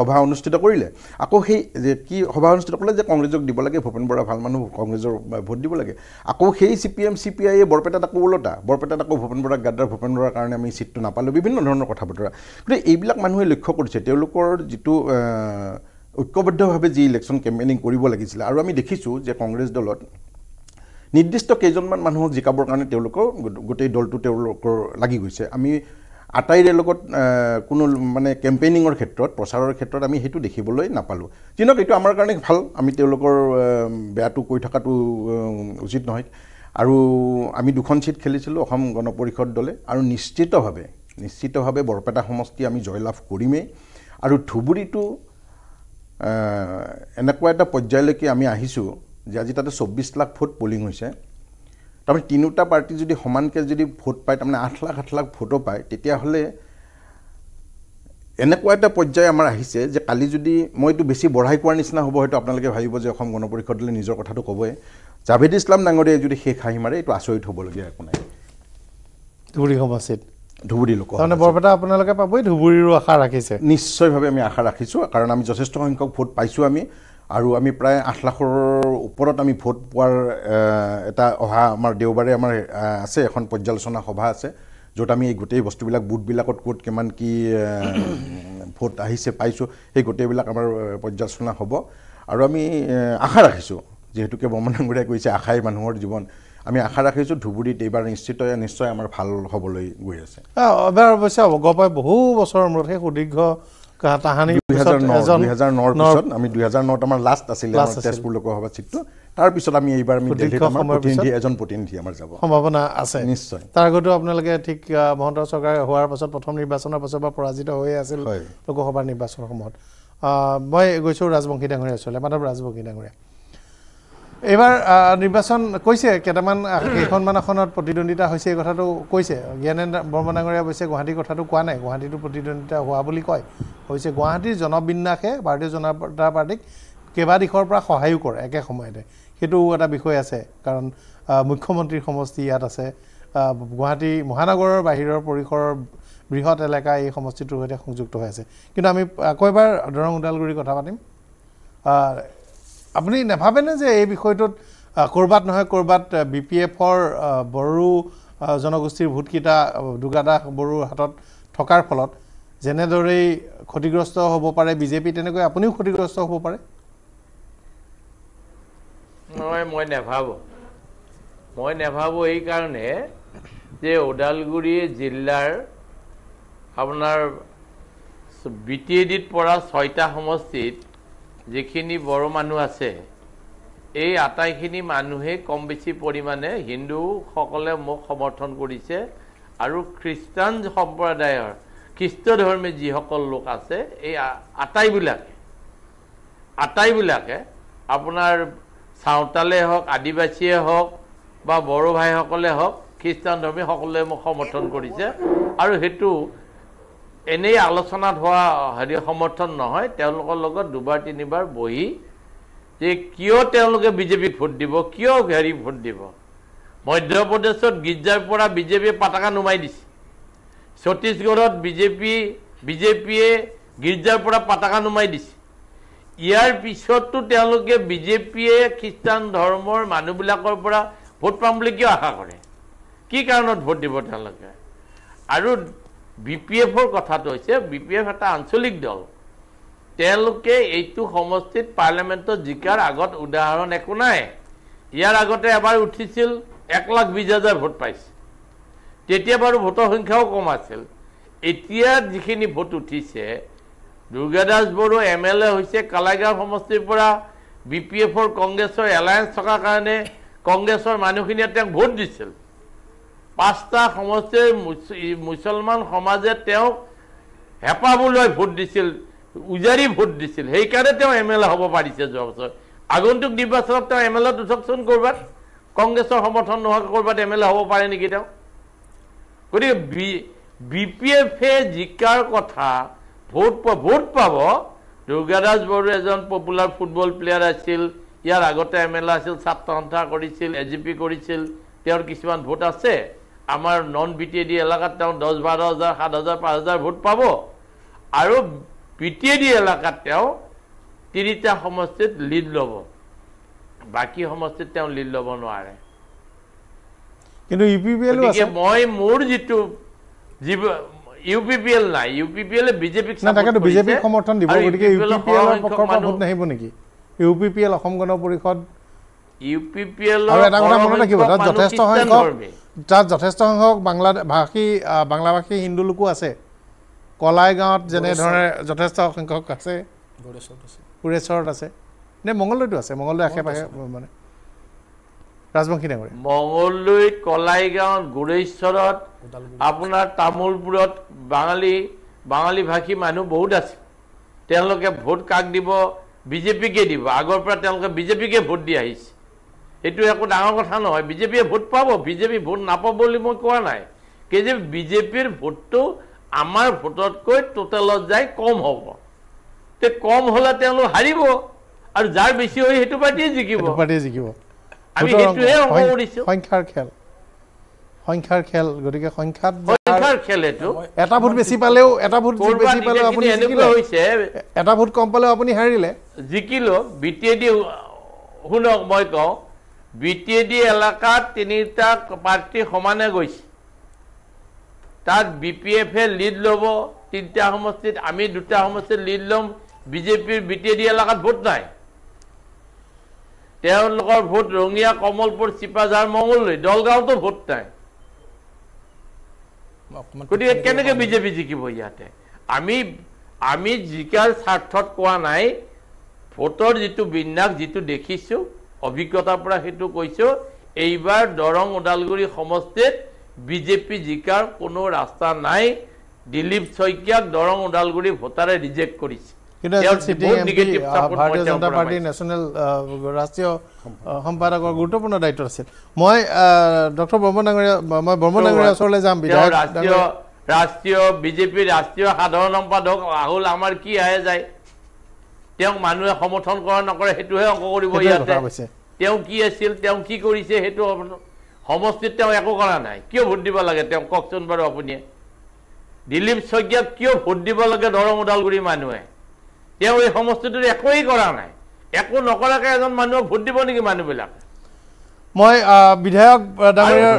সভা অনুষ্ঠিত কৰিলে আকৌ সেই যে কি সভা অনুষ্ঠিত কৰিলে যে কংগ্ৰেছক দিব লাগে ভূপেন বৰা ভাল মানুহ কংগ্ৰেছক ভোট দিব লাগে আকৌ সেই C P M C P আইয়ে বৰপেটাত আকৌ ওলটা বৰপেটাত আকৌ ভূপেন বৰাক গাদ্দাৰ ভূপেন বৰাৰ কাৰণে আমি ছিটটো নাপালোঁ বিভিন্ন ধৰণৰ কথা বতৰা গতিকে এইবিলাক মানুহে লক্ষ্য কৰিছে তেওঁলোকৰ যিটো ঐক্যবদ্ধভাৱে যি ইলেকশ্যন কেম্পেইনিং কৰিব লাগিছিলে আৰু আমি দেখিছোঁ যে কংগ্ৰেছ দলত নিৰ্দিষ্ট কেইজনমান মানুহক জিকাবৰ কাৰণে তেওঁলোকৰ গোটেই দলটো তেওঁলোকৰ লাগি গৈছে আমি আটাইৰে লগত কোনো মানে কেম্পেইনিঙৰ ক্ষেত্ৰত প্ৰচাৰৰ ক্ষেত্ৰত আমি সেইটো দেখিবলৈ নাপালোঁ যি এইটো আমাৰ কাৰণে ভাল আমি তেওঁলোকৰ বেয়াটো কৈ থকাটো উচিত নহয় আৰু আমি দুখন ছিট খেলিছিলোঁ অসম গণ পৰিষদ দলে আৰু নিশ্চিতভাৱে নিশ্চিতভাৱে বৰপেটা সমষ্টি আমি জয়লাভ কৰিমেই আৰু ধুবুৰীটো এনেকুৱা এটা পৰ্যায়লৈকে আমি আহিছোঁ যে আজি তাতে চৌব্বিছ লাখ ভোট পলিং হৈছে তাৰমানে তিনিওটা পাৰ্টি যদি সমানকৈ যদি ভোট পায় তাৰমানে আঠ লাখ আঠ লাখ ভোটো পায় তেতিয়াহ'লে এনেকুৱা এটা পৰ্যায় আমাৰ আহিছে যে কালি যদি মই এইটো বেছি বঢ়াই কোৱাৰ নিচিনা হ'ব হয়তো আপোনালোকে ভাবিব যে অসম গণ পৰিষদলৈ নিজৰ কথাটো ক'বই জাভেদ ইছলাম ডাঙৰীয়াই যদি শেষ হাঁহি মাৰে এইটো আচৰিত হ'বলগীয়া একো নাই ধুবুৰী সমষ্টিত ধুবুৰী লোক বৰপেটা আপোনালোকে পাবই ধুবুৰীৰো আশা ৰাখিছে নিশ্চয়ভাৱে আমি আশা ৰাখিছোঁ কাৰণ আমি যথেষ্ট সংখ্যক ভোট পাইছোঁ আমি আৰু আমি প্ৰায় আঠ লাখৰ ওপৰত আমি ভোট পোৱাৰ এটা অহা আমাৰ দেওবাৰে আমাৰ আছে এখন পৰ্যালোচনা সভা আছে য'ত আমি এই গোটেই বস্তুবিলাক বুটবিলাকত ক'ত কিমান কি ভোট আহিছে পাইছোঁ সেই গোটেইবিলাক আমাৰ পৰ্যালোচনা হ'ব আৰু আমি আশা ৰাখিছোঁ যিহেতুকে ব্ৰহ্মণাংগুৰীয়ে কৈছে আশাই মানুহৰ জীৱন আমি আশা ৰাখিছোঁ ধুবুৰীত এইবাৰ নিশ্চিত নিশ্চয় আমাৰ ভাল হ'বলৈ গৈ আছে অৱশ্যে অগপাই বহু বছৰৰ মূৰত সেই সুদীৰ্ঘ কাহানি আমি আমাৰ লাষ্ট আছিল তেজপুৰ লোকসভা চিটটো তাৰ আমি এইবাৰ আমি প্ৰতিনিধি এজন প্ৰতিনিধি আমাৰ যাব সম্ভাৱনা আছে নিশ্চয় তাৰ আগতেও আপোনালোকে ঠিক মহন্ত চৰকাৰ হোৱাৰ পাছত প্ৰথম নিৰ্বাচনৰ পাছত বা পৰাজিত হৈ আছিল লোকসভাৰ নিৰ্বাচনৰ সময়ত মই গৈছোঁ ৰাজবংশী ডাঙৰীয়া ওচৰলৈ মাধৱ ৰাজবংশী ডাঙৰীয়া এইবাৰ নিৰ্বাচন কৈছে কেইটামান কেইখনমান আসনত প্ৰতিদ্বন্দ্বিতা হৈছে এই কথাটো কৈছে জ্ঞানেন ডাঙৰীয়া অৱশ্যে গুৱাহাটীৰ কথাটো কোৱা নাই গুৱাহাটীতো প্ৰতিদ্বন্দ্বিতা হোৱা বুলি কয় অৱশ্যে গুৱাহাটীৰ জনবিন্যাসে ভাৰতীয় জনতা পাৰ্টীক কেইবা দিশৰ পৰা সহায়ো কৰে একে সময়তে সেইটোও এটা বিষয় আছে কাৰণ মুখ্যমন্ত্ৰীৰ সমষ্টি ইয়াত আছে গুৱাহাটী মহানগৰৰ বাহিৰৰ পৰিসৰৰ বৃহৎ এলেকা এই সমষ্টিটোৰ সৈতে সংযুক্ত হৈ আছে কিন্তু আমি আকৌ এবাৰ দৰং ওদালগুৰি কথা পাতিম আপুনি নেভাবেনে যে এই বিষয়টোত ক'ৰবাত নহয় ক'ৰবাত বি পি এফৰ বড়ো জনগোষ্ঠীৰ ভোটকেইটা দুৰ্গা দাস বড়োৰ হাতত থকাৰ ফলত যেনেদৰেই ক্ষতিগ্ৰস্ত হ'ব পাৰে বিজেপি তেনেকৈ আপুনিও ক্ষতিগ্ৰস্ত হ'ব পাৰে নহয় মই নেভাবোঁ মই নেভাবোঁ এইকাৰণে যে ওদালগুৰি জিলাৰ আপোনাৰ বি টি এ ডিত পৰা ছয়টা সমষ্টিত যিখিনি বড়ো মানুহ আছে এই আটাইখিনি মানুহেই কম বেছি পৰিমাণে হিন্দুসকলে মোক সমৰ্থন কৰিছে আৰু খ্ৰীষ্টান সম্প্ৰদায়ৰ খ্ৰীষ্টধৰ্মী যিসকল লোক আছে এই আটাইবিলাকে আটাইবিলাকে আপোনাৰ চাওঁতালে হওক আদিবাসীয়ে হওক বা বড়ো ভাইসকলে হওক খ্ৰীষ্টান ধৰ্মী সকলোৱে মোক সমৰ্থন কৰিছে আৰু সেইটো এনেই আলোচনাত হোৱা হেৰি সমৰ্থন নহয় তেওঁলোকৰ লগত দুবাৰ তিনিবাৰ বহি যে কিয় তেওঁলোকে বিজেপিক ভোট দিব কিয় হেৰি ভোট দিব মধ্য প্ৰদেশত গীৰ্জাৰ পৰা বিজেপিয়ে পতাকা নুমাই দিছে ছত্তীশগড়ত বিজেপি বিজেপিয়ে গীৰ্জাৰ পৰা পতাকা নুমাই দিছে ইয়াৰ পিছতো তেওঁলোকে বিজেপিয়ে খ্ৰীষ্টান ধৰ্মৰ মানুহবিলাকৰ পৰা ভোট পাম বুলি কিয় আশা কৰে কি কাৰণত ভোট দিব তেওঁলোকে আৰু বি পি এফৰ কথাটো হৈছে বি পি এফ এটা আঞ্চলিক দল তেওঁলোকে এইটো সমষ্টিত পাৰ্লিয়ামেণ্টত জিকাৰ আগত উদাহৰণ একো নাই ইয়াৰ আগতে এবাৰ উঠিছিল এক লাখ বিছ হাজাৰ ভোট পাইছিল তেতিয়া বাৰু ভোটৰ সংখ্যাও কম আছিল এতিয়া যিখিনি ভোট উঠিছে Durgadas Boro M L A হৈছে কালাইগাঁও সমষ্টিৰ পৰা বি পি এফৰ কংগ্ৰেছৰ এলায়েঞ্চ থকাৰ কাৰণে কংগ্ৰেছৰ মানুহখিনিয়ে তেওঁক ভোট দিছিল পাঁচটা সমষ্টিৰ মুছলমান সমাজে তেওঁক হেঁপাবলৈ ভোট দিছিল উজাৰি ভোট দিছিল সেইকাৰণে তেওঁ এম এল এ হ'ব পাৰিছে যোৱা বছৰ আগন্তুক নিৰ্বাচনত তেওঁ এম এল এ দুচকচোন ক'ৰবাত কংগ্ৰেছৰ সমৰ্থন নোহোৱাকৈ ক'ৰবাত এম এল এ হ'ব পাৰে নেকি তেওঁ গতিকে বি বি পি এফে জিকাৰ কথা ভোট ভোট পাব দুৰ্গাদাস বড়ো এজন পপুলাৰ ফুটবল প্লেয়াৰ আছিল ইয়াৰ আগতে এম এল এ আছিল ছাত্ৰ সন্থা কৰিছিল এ জি পি কৰিছিল তেওঁৰ কিছুমান ভোট আছে আমাৰ non B T A D এলেকাত তেওঁ দহ বাৰ হাজাৰ সাত হাজাৰ পাঁচ হাজাৰ ভোট পাব আৰু বি টি এ ডি এলেকাত তেওঁ তিনিটা সমষ্টিত লীড ল'ব বাকী সমষ্টিত তেওঁ লীড ল'ব নোৱাৰে কিন্তু ইউ পি পি এল মই মোৰ যিটো যি ইউ পি পি এল নাই ইউ পি পি এলে বিজেপিক সমৰ্থন দিব গতিকে ইউ পি পি এল নাহিব নেকি U P P L Asom Gana Parishad U P P L এটা কথা মনত ৰাখিব তাত তাত যথেষ্ট যথেষ্ট সংখ্যক সংখ্যক বাংলা ভাষী হিন্দু লোকো আছে কলাই গাঁৱত যেনেধৰণে যথেষ্ট সংখ্যক আছে গুৰেশ্বৰত আছে নে মংগলদৈতো আছে মংগলদৈ আশে পাশে মানে ৰাজবংশী নগৰী মংগলদৈ কলাই গাঁৱত গুৰেশ্বৰত আপোনাৰ তামোলপুৰত বাঙালী বাঙালী ভাষী মানুহ বহুত আছে তেওঁলোকে ভোট কাক দিব বিজেপিকে দিব আগৰ পৰা তেওঁলোকে বিজেপিকে ভোট দি আহিছে সেইটো একো ডাঙৰ কথা নহয় বিজেপিয়ে ভোট পাব বিজেপি ভোট নাপাব বুলি মই কোৱা নাই কেজি বিজেপিৰ ভোটটো আমাৰ ভোটতকৈ টোটেলত যাই কম হ'ব তে কম হ'লে তেওঁলোক হাৰিব আৰু যাৰ বেছি হয় সেইটো পাৰ্টীয়ে জিকিব পাৰ্টিয়ে জিকিব আমি সেইটোহে দিছোঁ সংখ্যাৰ খেল সংখ্যাৰ খেল গতিকে সংখ্যাত সংখ্যাৰ খেল এইটো এটা ভোট বেছি পালেও এটা ভোট বেছি পালেও আপুনি এনেকুৱা হৈছে এটা ভোট কম পালেও আপুনি হাৰিলে জিকিলো বি টি এ শুনক মই কওঁ বি টি এ ডি এলেকাত তিনিটা প্ৰাৰ্থী সমানে গৈছে তাত বি পি এফে লিড ল'ব তিনিটা সমষ্টিত আমি দুটা সমষ্টিত লিড ল'ম বিজেপিৰ বি টি এ ডি এলেকাত ভোট নাই তেওঁলোকৰ ভোট ৰঙিয়া কমলপুৰ চিপাঝাৰ মঙলদৈ দলগাঁৱতো ভোট নাই গতিকে কেনেকৈ বিজেপি জিকিব ইয়াতে আমি আমি জিকাৰ স্বাৰ্থত কোৱা নাই ভোটৰ যিটো বিন্যাস যিটো দেখিছোঁ অভিজ্ঞতাৰ পৰা সেইটো কৈছোঁ এইবাৰ দৰং ওদালগুৰি সমষ্টিত বিজেপি জিকাৰ কোনো ৰাস্তা নাই দিলীপ শইকীয়াক দৰং ওদালগুৰি ভোটাৰে ৰিজেক্ট কৰিছে ভাৰতীয় জনতা পাৰ্টিৰ নেশ্যনেল ৰাষ্ট্ৰীয় সম্পাদকৰ গুৰুত্বপূৰ্ণ দায়িত্ব আছিল মই ডক্টৰ ব্ৰহ্ম ডাঙৰীয়া মই ব্ৰহ্ম ডাঙৰীয়া ওচৰলৈ যাম ৰাষ্ট্ৰীয় ৰাষ্ট্ৰীয় বিজেপিৰ ৰাষ্ট্ৰীয় সাধাৰণ সম্পাদক আহুল আমাৰ কি আহে যায় তেওঁক মানুহে সমৰ্থন কৰা নকৰে সেইটোহে অংক কৰিব ইয়াতে তেওঁ কি আছিল তেওঁ কি কৰিছে সেইটো সমষ্টিত তেওঁ একো কৰা নাই কিয় ভোট দিব লাগে তেওঁ কওকচোন বাৰু আপুনিয়ে দিলীপ শইকীয়াক কিয় ভোট দিব লাগে দৰং ওদালগুৰি মানুহে তেওঁ এই সমষ্টিটোত একোৱেই কৰা নাই একো নকৰাকৈ এজন মানুহক ভোট দিব নেকি মানুহবিলাকে মই বিধায়ক ডাঙৰীয়াৰ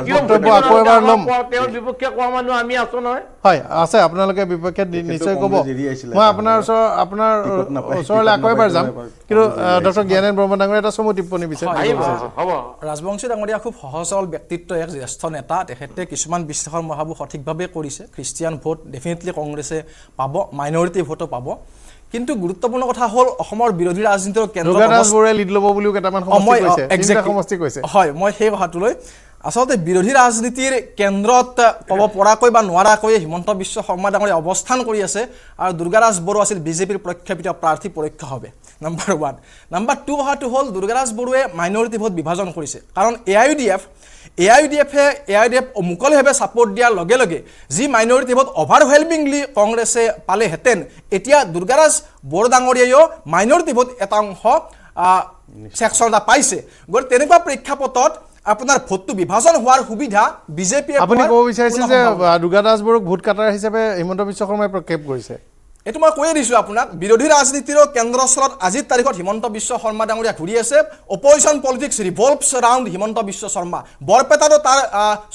বিপক্ষে নিশ্চয় ক'ব মই আপোনাৰ ওচৰ আপোনাৰ ওচৰলৈ আকৌ এবাৰ যাম কিন্তু ডক্টৰ জ্ঞানেন ব্ৰহ্ম ডাঙৰীয়া এটা চমু টিপ্পনী বিচাৰি হ'ব ৰাজবংশী ডাঙৰীয়া খুব সহজ সৰল ব্যক্তিত্ব এক জ্যেষ্ঠ নেতা তেখেতে কিছুমান বিশ্লেষণ মহাবোৰ সঠিকভাৱে কৰিছে খ্ৰীষ্টিয়ান ভোট ডেফিনেটলি কংগ্ৰেছে পাব মাইনৰিটি ভোটো পাব কিন্তু গুৰুত্বপূৰ্ণ কথা হল অসমৰ বিৰোধী ৰাজনীতিৰ কেন্দ্ৰ লিড ল'ব বুলিও কেইটামান সমষ্টি হয় মই সেই কথাটোলৈ আচলতে বিৰোধী ৰাজনীতিৰ কেন্দ্ৰত কব পৰাকৈ বা নাৰাক হিমন্ত বিশ্ব শৰ্মা ডাঙৰে অৱস্থান কৰি আছে আৰু দুৰ্গাৰাজ বড়ো আছিল বিজেপিৰ প্ৰক্ষেপিত প্ৰাৰ্থী পৰীক্ষা হবে নম্বৰ ওয়ান নম্বৰ টু অহাটো হল দুৰ্গাৰাজ বড়োৱে মাইনৰিটি ভোট বিভাজন কৰিছে কাৰণ A I U D F A I U D এফে এ আই ডি এফ মুকলিভাৱে ছাপৰ্ট দিয়াৰ লগে লগে যি মাইনৰিটি ভোট অভাৰহেলমিংলি কংগ্ৰেছে পালেহেঁতেন এতিয়া দুৰ্গাৰাজ বড়ো ডাঙৰিয়াও মাইনৰিটি ভোট এটা অংশ ছেকশ্যন এটা পাইছে গতিকে তেনেকুৱা প্ৰেক্ষাপটত আপোনাৰ ভোটটো বিভাজন হোৱাৰ সুবিধা বিজেপিয়ে আপুনি ক'ব বিচাৰিছে যে দুৰ্গা দাসবোৰক ভোট কাটাৰ হিচাপে হিমন্ত বিশ্ব শৰ্মাই প্ৰক্ষেপ কৰিছে এইটো মই কৈয়ে দিছোঁ আপোনাক বিৰোধী ৰাজনীতিৰ কেন্দ্ৰস্থলত আজিৰ তাৰিখত হিমন্ত বিশ্ব শৰ্মা ডাঙৰীয়া ঘূৰি আছে opposition politics revolves round Himanta Biswa Sarma বৰপেটাৰো তাৰ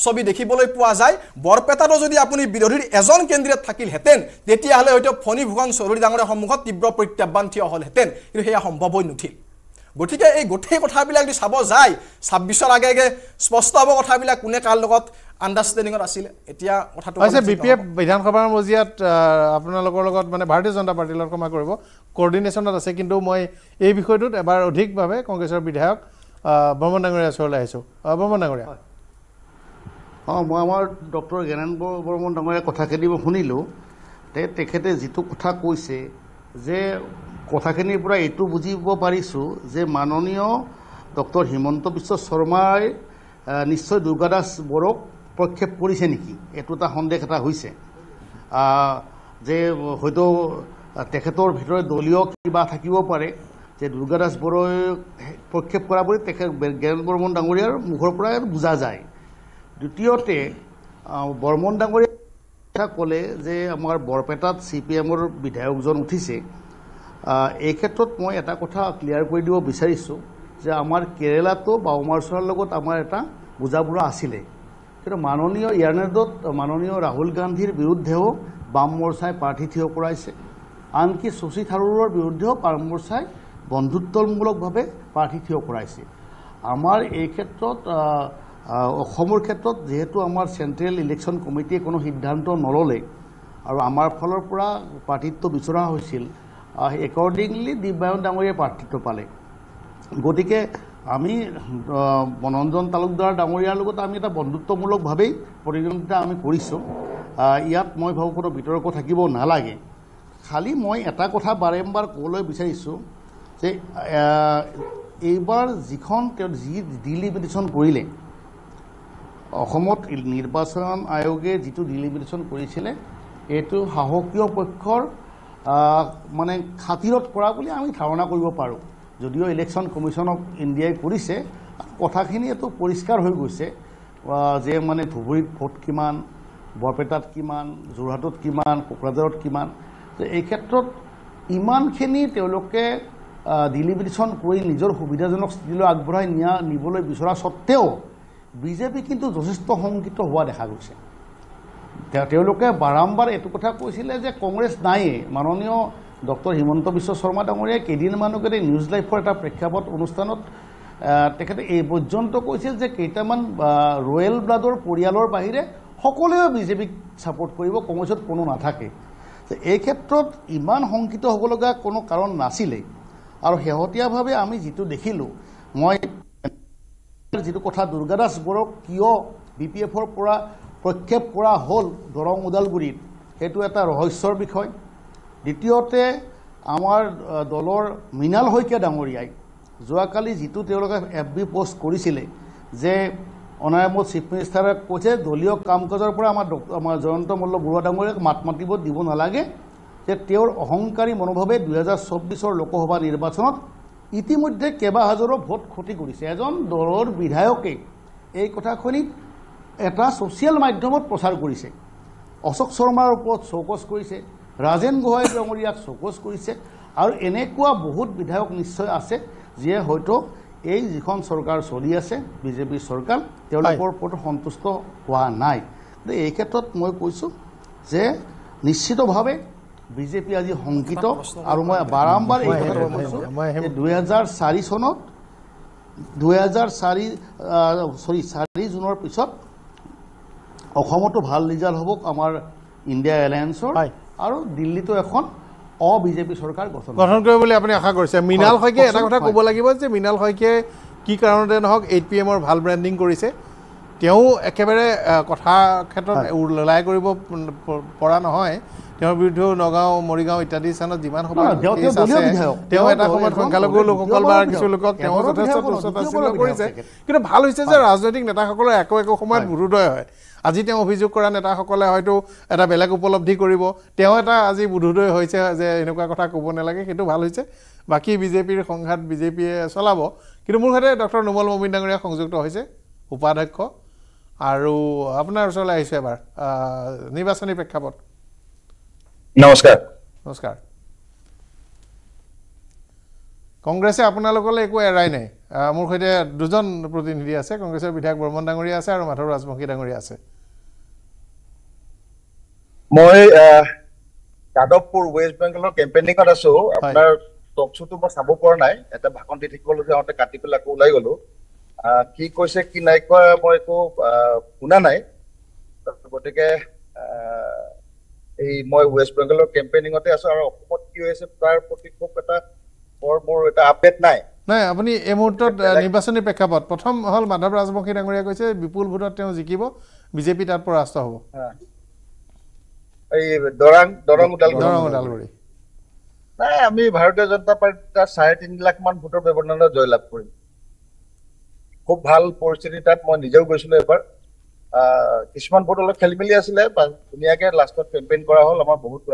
ছবি দেখিবলৈ পোৱা যায় বৰপেটাৰো যদি আপুনি বিৰোধীৰ এজন কেন্দ্ৰীয়ত থাকিলহেঁতেন তেতিয়াহ'লে হয়তো ফণী ভূগান চৌধুৰী ডাঙৰীয়াৰ সমূহত তীব্ৰ প্ৰত্যাহ্বান থিয় হ'লহেঁতেন কিন্তু সেয়া সম্ভৱ হৈ নুঠিল গতিকে এই গোটেই কথাবিলাক যদি চাব যায় ছাব্বিছৰ আগে আগে স্পষ্ট হ'ব কথাবিলাক কোনে কাৰ লগত আণ্ডাৰষ্টেণ্ডিঙত আছিলে এতিয়া কথাটো হৈছে বি পি এফ বিধানসভাৰ মজিয়াত আপোনালোকৰ লগত মানে ভাৰতীয় জনতা পাৰ্টীৰ লগত ক্ষমা কৰিব কৰ্ডিনেশ্যনত আছে কিন্তু মই এই বিষয়টোত এবাৰ অধিকভাৱে কংগ্ৰেছৰ বিধায়ক ব্ৰহ্মণ ডাঙৰীয়াৰ ওচৰলৈ আহিছোঁ ব্ৰহ্মণ ডাঙৰীয়া অঁ মই আমাৰ ডক্টৰ জ্ঞানেন বৰ্মন ডাঙৰীয়াৰ কথাখিনি মই শুনিলোঁ তে তেখেতে যিটো কথা কৈছে যে কথাখিনিৰ পৰা এইটো বুজিব পাৰিছোঁ যে মাননীয় ডক্টৰ হিমন্ত বিশ্ব শৰ্মাই নিশ্চয় দুৰ্গা দাস বড়োক প্ৰক্ষেপ কৰিছে নেকি এইটো এটা সন্দেহ এটা হৈছে যে হয়তো তেখেতৰ ভিতৰত দলীয় কিবা থাকিব পাৰে যে দুৰ্গা দাস বড়োৱে প্ৰক্ষেপ কৰা বুলি তেখেত জ্ঞান বৰ্মন ডাঙৰীয়াৰ মুখৰ পৰাই বুজা যায় দ্বিতীয়তে বৰ্মন ডাঙৰীয়া ক'লে যে আমাৰ বৰপেটাত চি পি এমৰ বিধায়কজন উঠিছে এই ক্ষেত্ৰত মই এটা কথা ক্লিয়াৰ কৰি দিব বিচাৰিছোঁ যে আমাৰ কেৰেলাতো বাওমাৰচৰাৰ লগত আমাৰ এটা বুজাবুৰা আছিলে কিন্তু মাননীয় ইয়াৰ্নেডত মাননীয় ৰাহুল গান্ধীৰ বিৰুদ্ধেও বাম মৰ্চাই প্ৰাৰ্থী থিয় কৰাইছে আনকি শশী থাৰুৰৰ বিৰুদ্ধেও বাম মৰ্চাই বন্ধুত্বমূলকভাৱে প্ৰাৰ্থী থিয় কৰাইছে আমাৰ এই ক্ষেত্ৰত অসমৰ ক্ষেত্ৰত যিহেতু আমাৰ চেণ্ট্ৰেল ইলেকশ্যন কমিটিয়ে কোনো সিদ্ধান্ত নল'লে আৰু আমাৰ ফালৰ পৰা প্ৰাৰ্থিত্ব বিচৰা হৈছিল একৰ্ডিংলি দিব্যায়ন ডাঙৰীয়াই প্ৰাৰ্থিত্ব পালে গতিকে আমি বনঞ্জন তালুকদাৰ ডাঙৰীয়াৰ লগত আমি এটা বন্ধুত্বমূলকভাৱেই প্ৰতিদ্বন্দ্বিতা আমি কৰিছোঁ ইয়াত মই ভাবোঁ কোনো বিতৰ্ক থাকিব নালাগে খালি মই এটা কথা বাৰেম্বাৰ ক'বলৈ বিচাৰিছোঁ যে এইবাৰ যিখন তেওঁ যি ডিলিমিটেশ্যন কৰিলে অসমত নিৰ্বাচন আয়োগে যিটো ডিলিমিটেশ্যন কৰিছিলে এইটো শাসকীয় পক্ষৰ মানে খাতিৰত কৰা বুলি আমি ধাৰণা কৰিব পাৰোঁ যদিও ইলেকশ্যন কমিশ্যন অফ ইণ্ডিয়াই কৰিছে কথাখিনি এইটো পৰিষ্কাৰ হৈ গৈছে যে মানে ধুবুৰীত ভোট কিমান বৰপেটাত কিমান যোৰহাটত কিমান কোকৰাঝাৰত কিমান এই ক্ষেত্ৰত ইমানখিনি তেওঁলোকে ডিলিভেশ্যন কৰি নিজৰ সুবিধাজনক স্থিতিলৈ আগবঢ়াই নিয়া নিবলৈ বিচৰা স্বত্বেও বিজেপি কিন্তু যথেষ্ট শংকিত হোৱা দেখা গৈছে তেওঁলোকে বাৰম্বাৰ এইটো কথা কৈছিলে যে কংগ্ৰেছ নায়েই মাননীয় ডক্টৰ হিমন্ত বিশ্ব শৰ্মা ডাঙৰীয়াই কেইদিনমানকে নিউজ লাইফৰ এটা প্ৰেক্ষাপট অনুষ্ঠানত তেখেতে এই পৰ্যন্ত কৈছিল যে কেইটামান ৰয়েল ব্লাডৰ পৰিয়ালৰ বাহিৰে সকলোৱে বিজেপিক ছাপৰ্ট কৰিব কংগ্ৰেছত কোনো নাথাকে এই ক্ষেত্ৰত ইমান শংকিত হ'ব লগা কোনো কাৰণ নাছিলেই আৰু শেহতীয়াভাৱে আমি যিটো দেখিলোঁ মই যিটো কথা দুৰ্গা দাস বড়ো কিয় বি পি এফৰ পৰা প্ৰক্ষেপ কৰা হ'ল দৰং ওদালগুৰিত সেইটো এটা ৰহস্যৰ বিষয় দ্বিতীয়তে আমাৰ দলৰ মৃণাল শইকীয়া ডাঙৰীয়াই যোৱাকালি যিটো তেওঁলোকে এফ বি পষ্ট কৰিছিলে যে অনাৰেবল চিফ মিনিষ্টাৰে কৈছে দলীয় কাম কাজৰ পৰা আমাৰ ডক্টৰ আমাৰ জয়ন্ত মল্ল বৰুৱা ডাঙৰীয়াক মাত মাতিব দিব নালাগে যে তেওঁৰ অহংকাৰী মনোভাৱে দুহেজাৰ চৌব্বিছৰ লোকসভা নিৰ্বাচনত ইতিমধ্যে কেইবা ভোট ক্ষতি কৰিছে এজন দলৰ বিধায়কে এই কথাখিনিত এটা ছ'চিয়েল মাধ্যমত প্ৰচাৰ কৰিছে অশোক শৰ্মাৰ ওপৰত চৌকচ কৰিছে ৰাজেন গোহাঁই ডঙৰীয়াক চৌকচ কৰিছে আৰু এনেকুৱা বহুত বিধায়ক নিশ্চয় আছে যিয়ে হয়তো এই যিখন চৰকাৰ চলি আছে বিজেপিৰ চৰকাৰ তেওঁলোকৰ ওপৰত সন্তুষ্ট হোৱা নাই গতিকে এই ক্ষেত্ৰত মই কৈছোঁ যে নিশ্চিতভাৱে বিজেপি আজি শংকিত আৰু মই বাৰম্বাৰ এই কথা দুহেজাৰ চাৰি চনত দুহেজাৰ চাৰি চৰি চাৰি জুনৰ পিছত অসমতো ভাল ৰিজাল্ট হ'ব আমাৰ ইণ্ডিয়া এলায়েঞ্চৰ হয় আৰু দিল্লীতো এখন অ বিজেপি চৰকাৰ গঠন গঠন কৰিব বুলি আপুনি আশা কৰিছে মৃণাল শইকীয়াই এটা কথা ক'ব লাগিব যে মৃণাল শইকীয়াই কি কাৰণতে নহওক এইট পি এমৰ ভাল ব্ৰেণ্ডিং কৰিছে তেওঁ একেবাৰে কথাৰ ক্ষেত্ৰত ওলাই কৰিব পৰা নহয় তেওঁৰ বিৰুদ্ধেও নগাঁও মৰিগাঁও ইত্যাদি স্থানত যিমান তেওঁ এটা সময়ত সংখ্যালঘু লোকসকল বা কিছু লোকক তেওঁ যথেষ্ট কৰিছে কিন্তু ভাল হৈছে যে ৰাজনৈতিক নেতাসকলৰ একো একো সময়ত বুধোদয় হয় আজি তেওঁ অভিযোগ কৰা নেতাসকলে হয়তো এটা বেলেগ উপলব্ধি কৰিব তেওঁ এটা আজি বুধোদয় হৈছে যে এনেকুৱা কথা ক'ব নালাগে সেইটো ভাল হৈছে বাকী বিজেপিৰ সংঘাত বিজেপিয়ে চলাব কিন্তু মোৰ সৈতে ডক্টৰ নোমল মমিন ডাঙৰীয়া সংযুক্ত হৈছে উপাধ্যক্ষ আৰু আপোনাৰ ওচৰলৈ আহিছোঁ এবাৰ নিৰ্বাচনী প্ৰেক্ষাপট নমস্কাৰ নমস্কাৰ কংগ্ৰেছে আপোনালোকলৈ একো এৰাই নাই মোৰ সৈতে দুজন প্ৰতিনিধি আছে কংগ্ৰেছৰ বিধায়ক বৰ্মন ডাঙৰীয়া আছে আৰু মাধৱ ৰাজমুখী ডাঙৰীয়া আছে মই যাদৱপুৰ ৱেষ্ট বেংগলৰ কেম্পেইনিঙত আছো আপোনাৰ টক শ্বুটো মই চাব পৰা নাই এটা ভাষণ দি থাকিবলৈ যাওঁতে কাটি পেলাই আকৌ ওলাই গলো কি কৈছে কি নাই কোৱা মই একো শুনা নাই গতিকে এই মই ৱেষ্ট বেংগলৰ কেম্পেইনিঙতে আছো আৰু অসমত কি হৈ তাৰ প্ৰতি খুব এটা বৰ মোৰ এটা আপডেট নাই নাই আপুনি এই মুহূৰ্তত নিৰ্বাচনী প্ৰেক্ষাপট প্ৰথম হ'ল মাধৱ ৰাজবংশী ডাঙৰীয়া কৈছে বিপুল ভোটত তেওঁ জিকিব বিজেপি তাত পৰাস্ত হ'ব এই দৰাং দৰং ওদালগুৰি দৰং ওদালগুৰি নাই আমি ভাৰতীয় জনতা পাৰ্টী তাত চাৰে তিনি লাখমান ভোটৰ ব্যৱধানত জয়লাভ কৰিম খুব ভাল পৰিস্থিতি তাত মই নিজেও গৈছিলোঁ এবাৰ কিছুমান ভোট অলপ খেলি মেলি আছিলে ধুনীয়াকে লাষ্টত কেম্পেইন কৰা হ'ল আমাৰ বহুত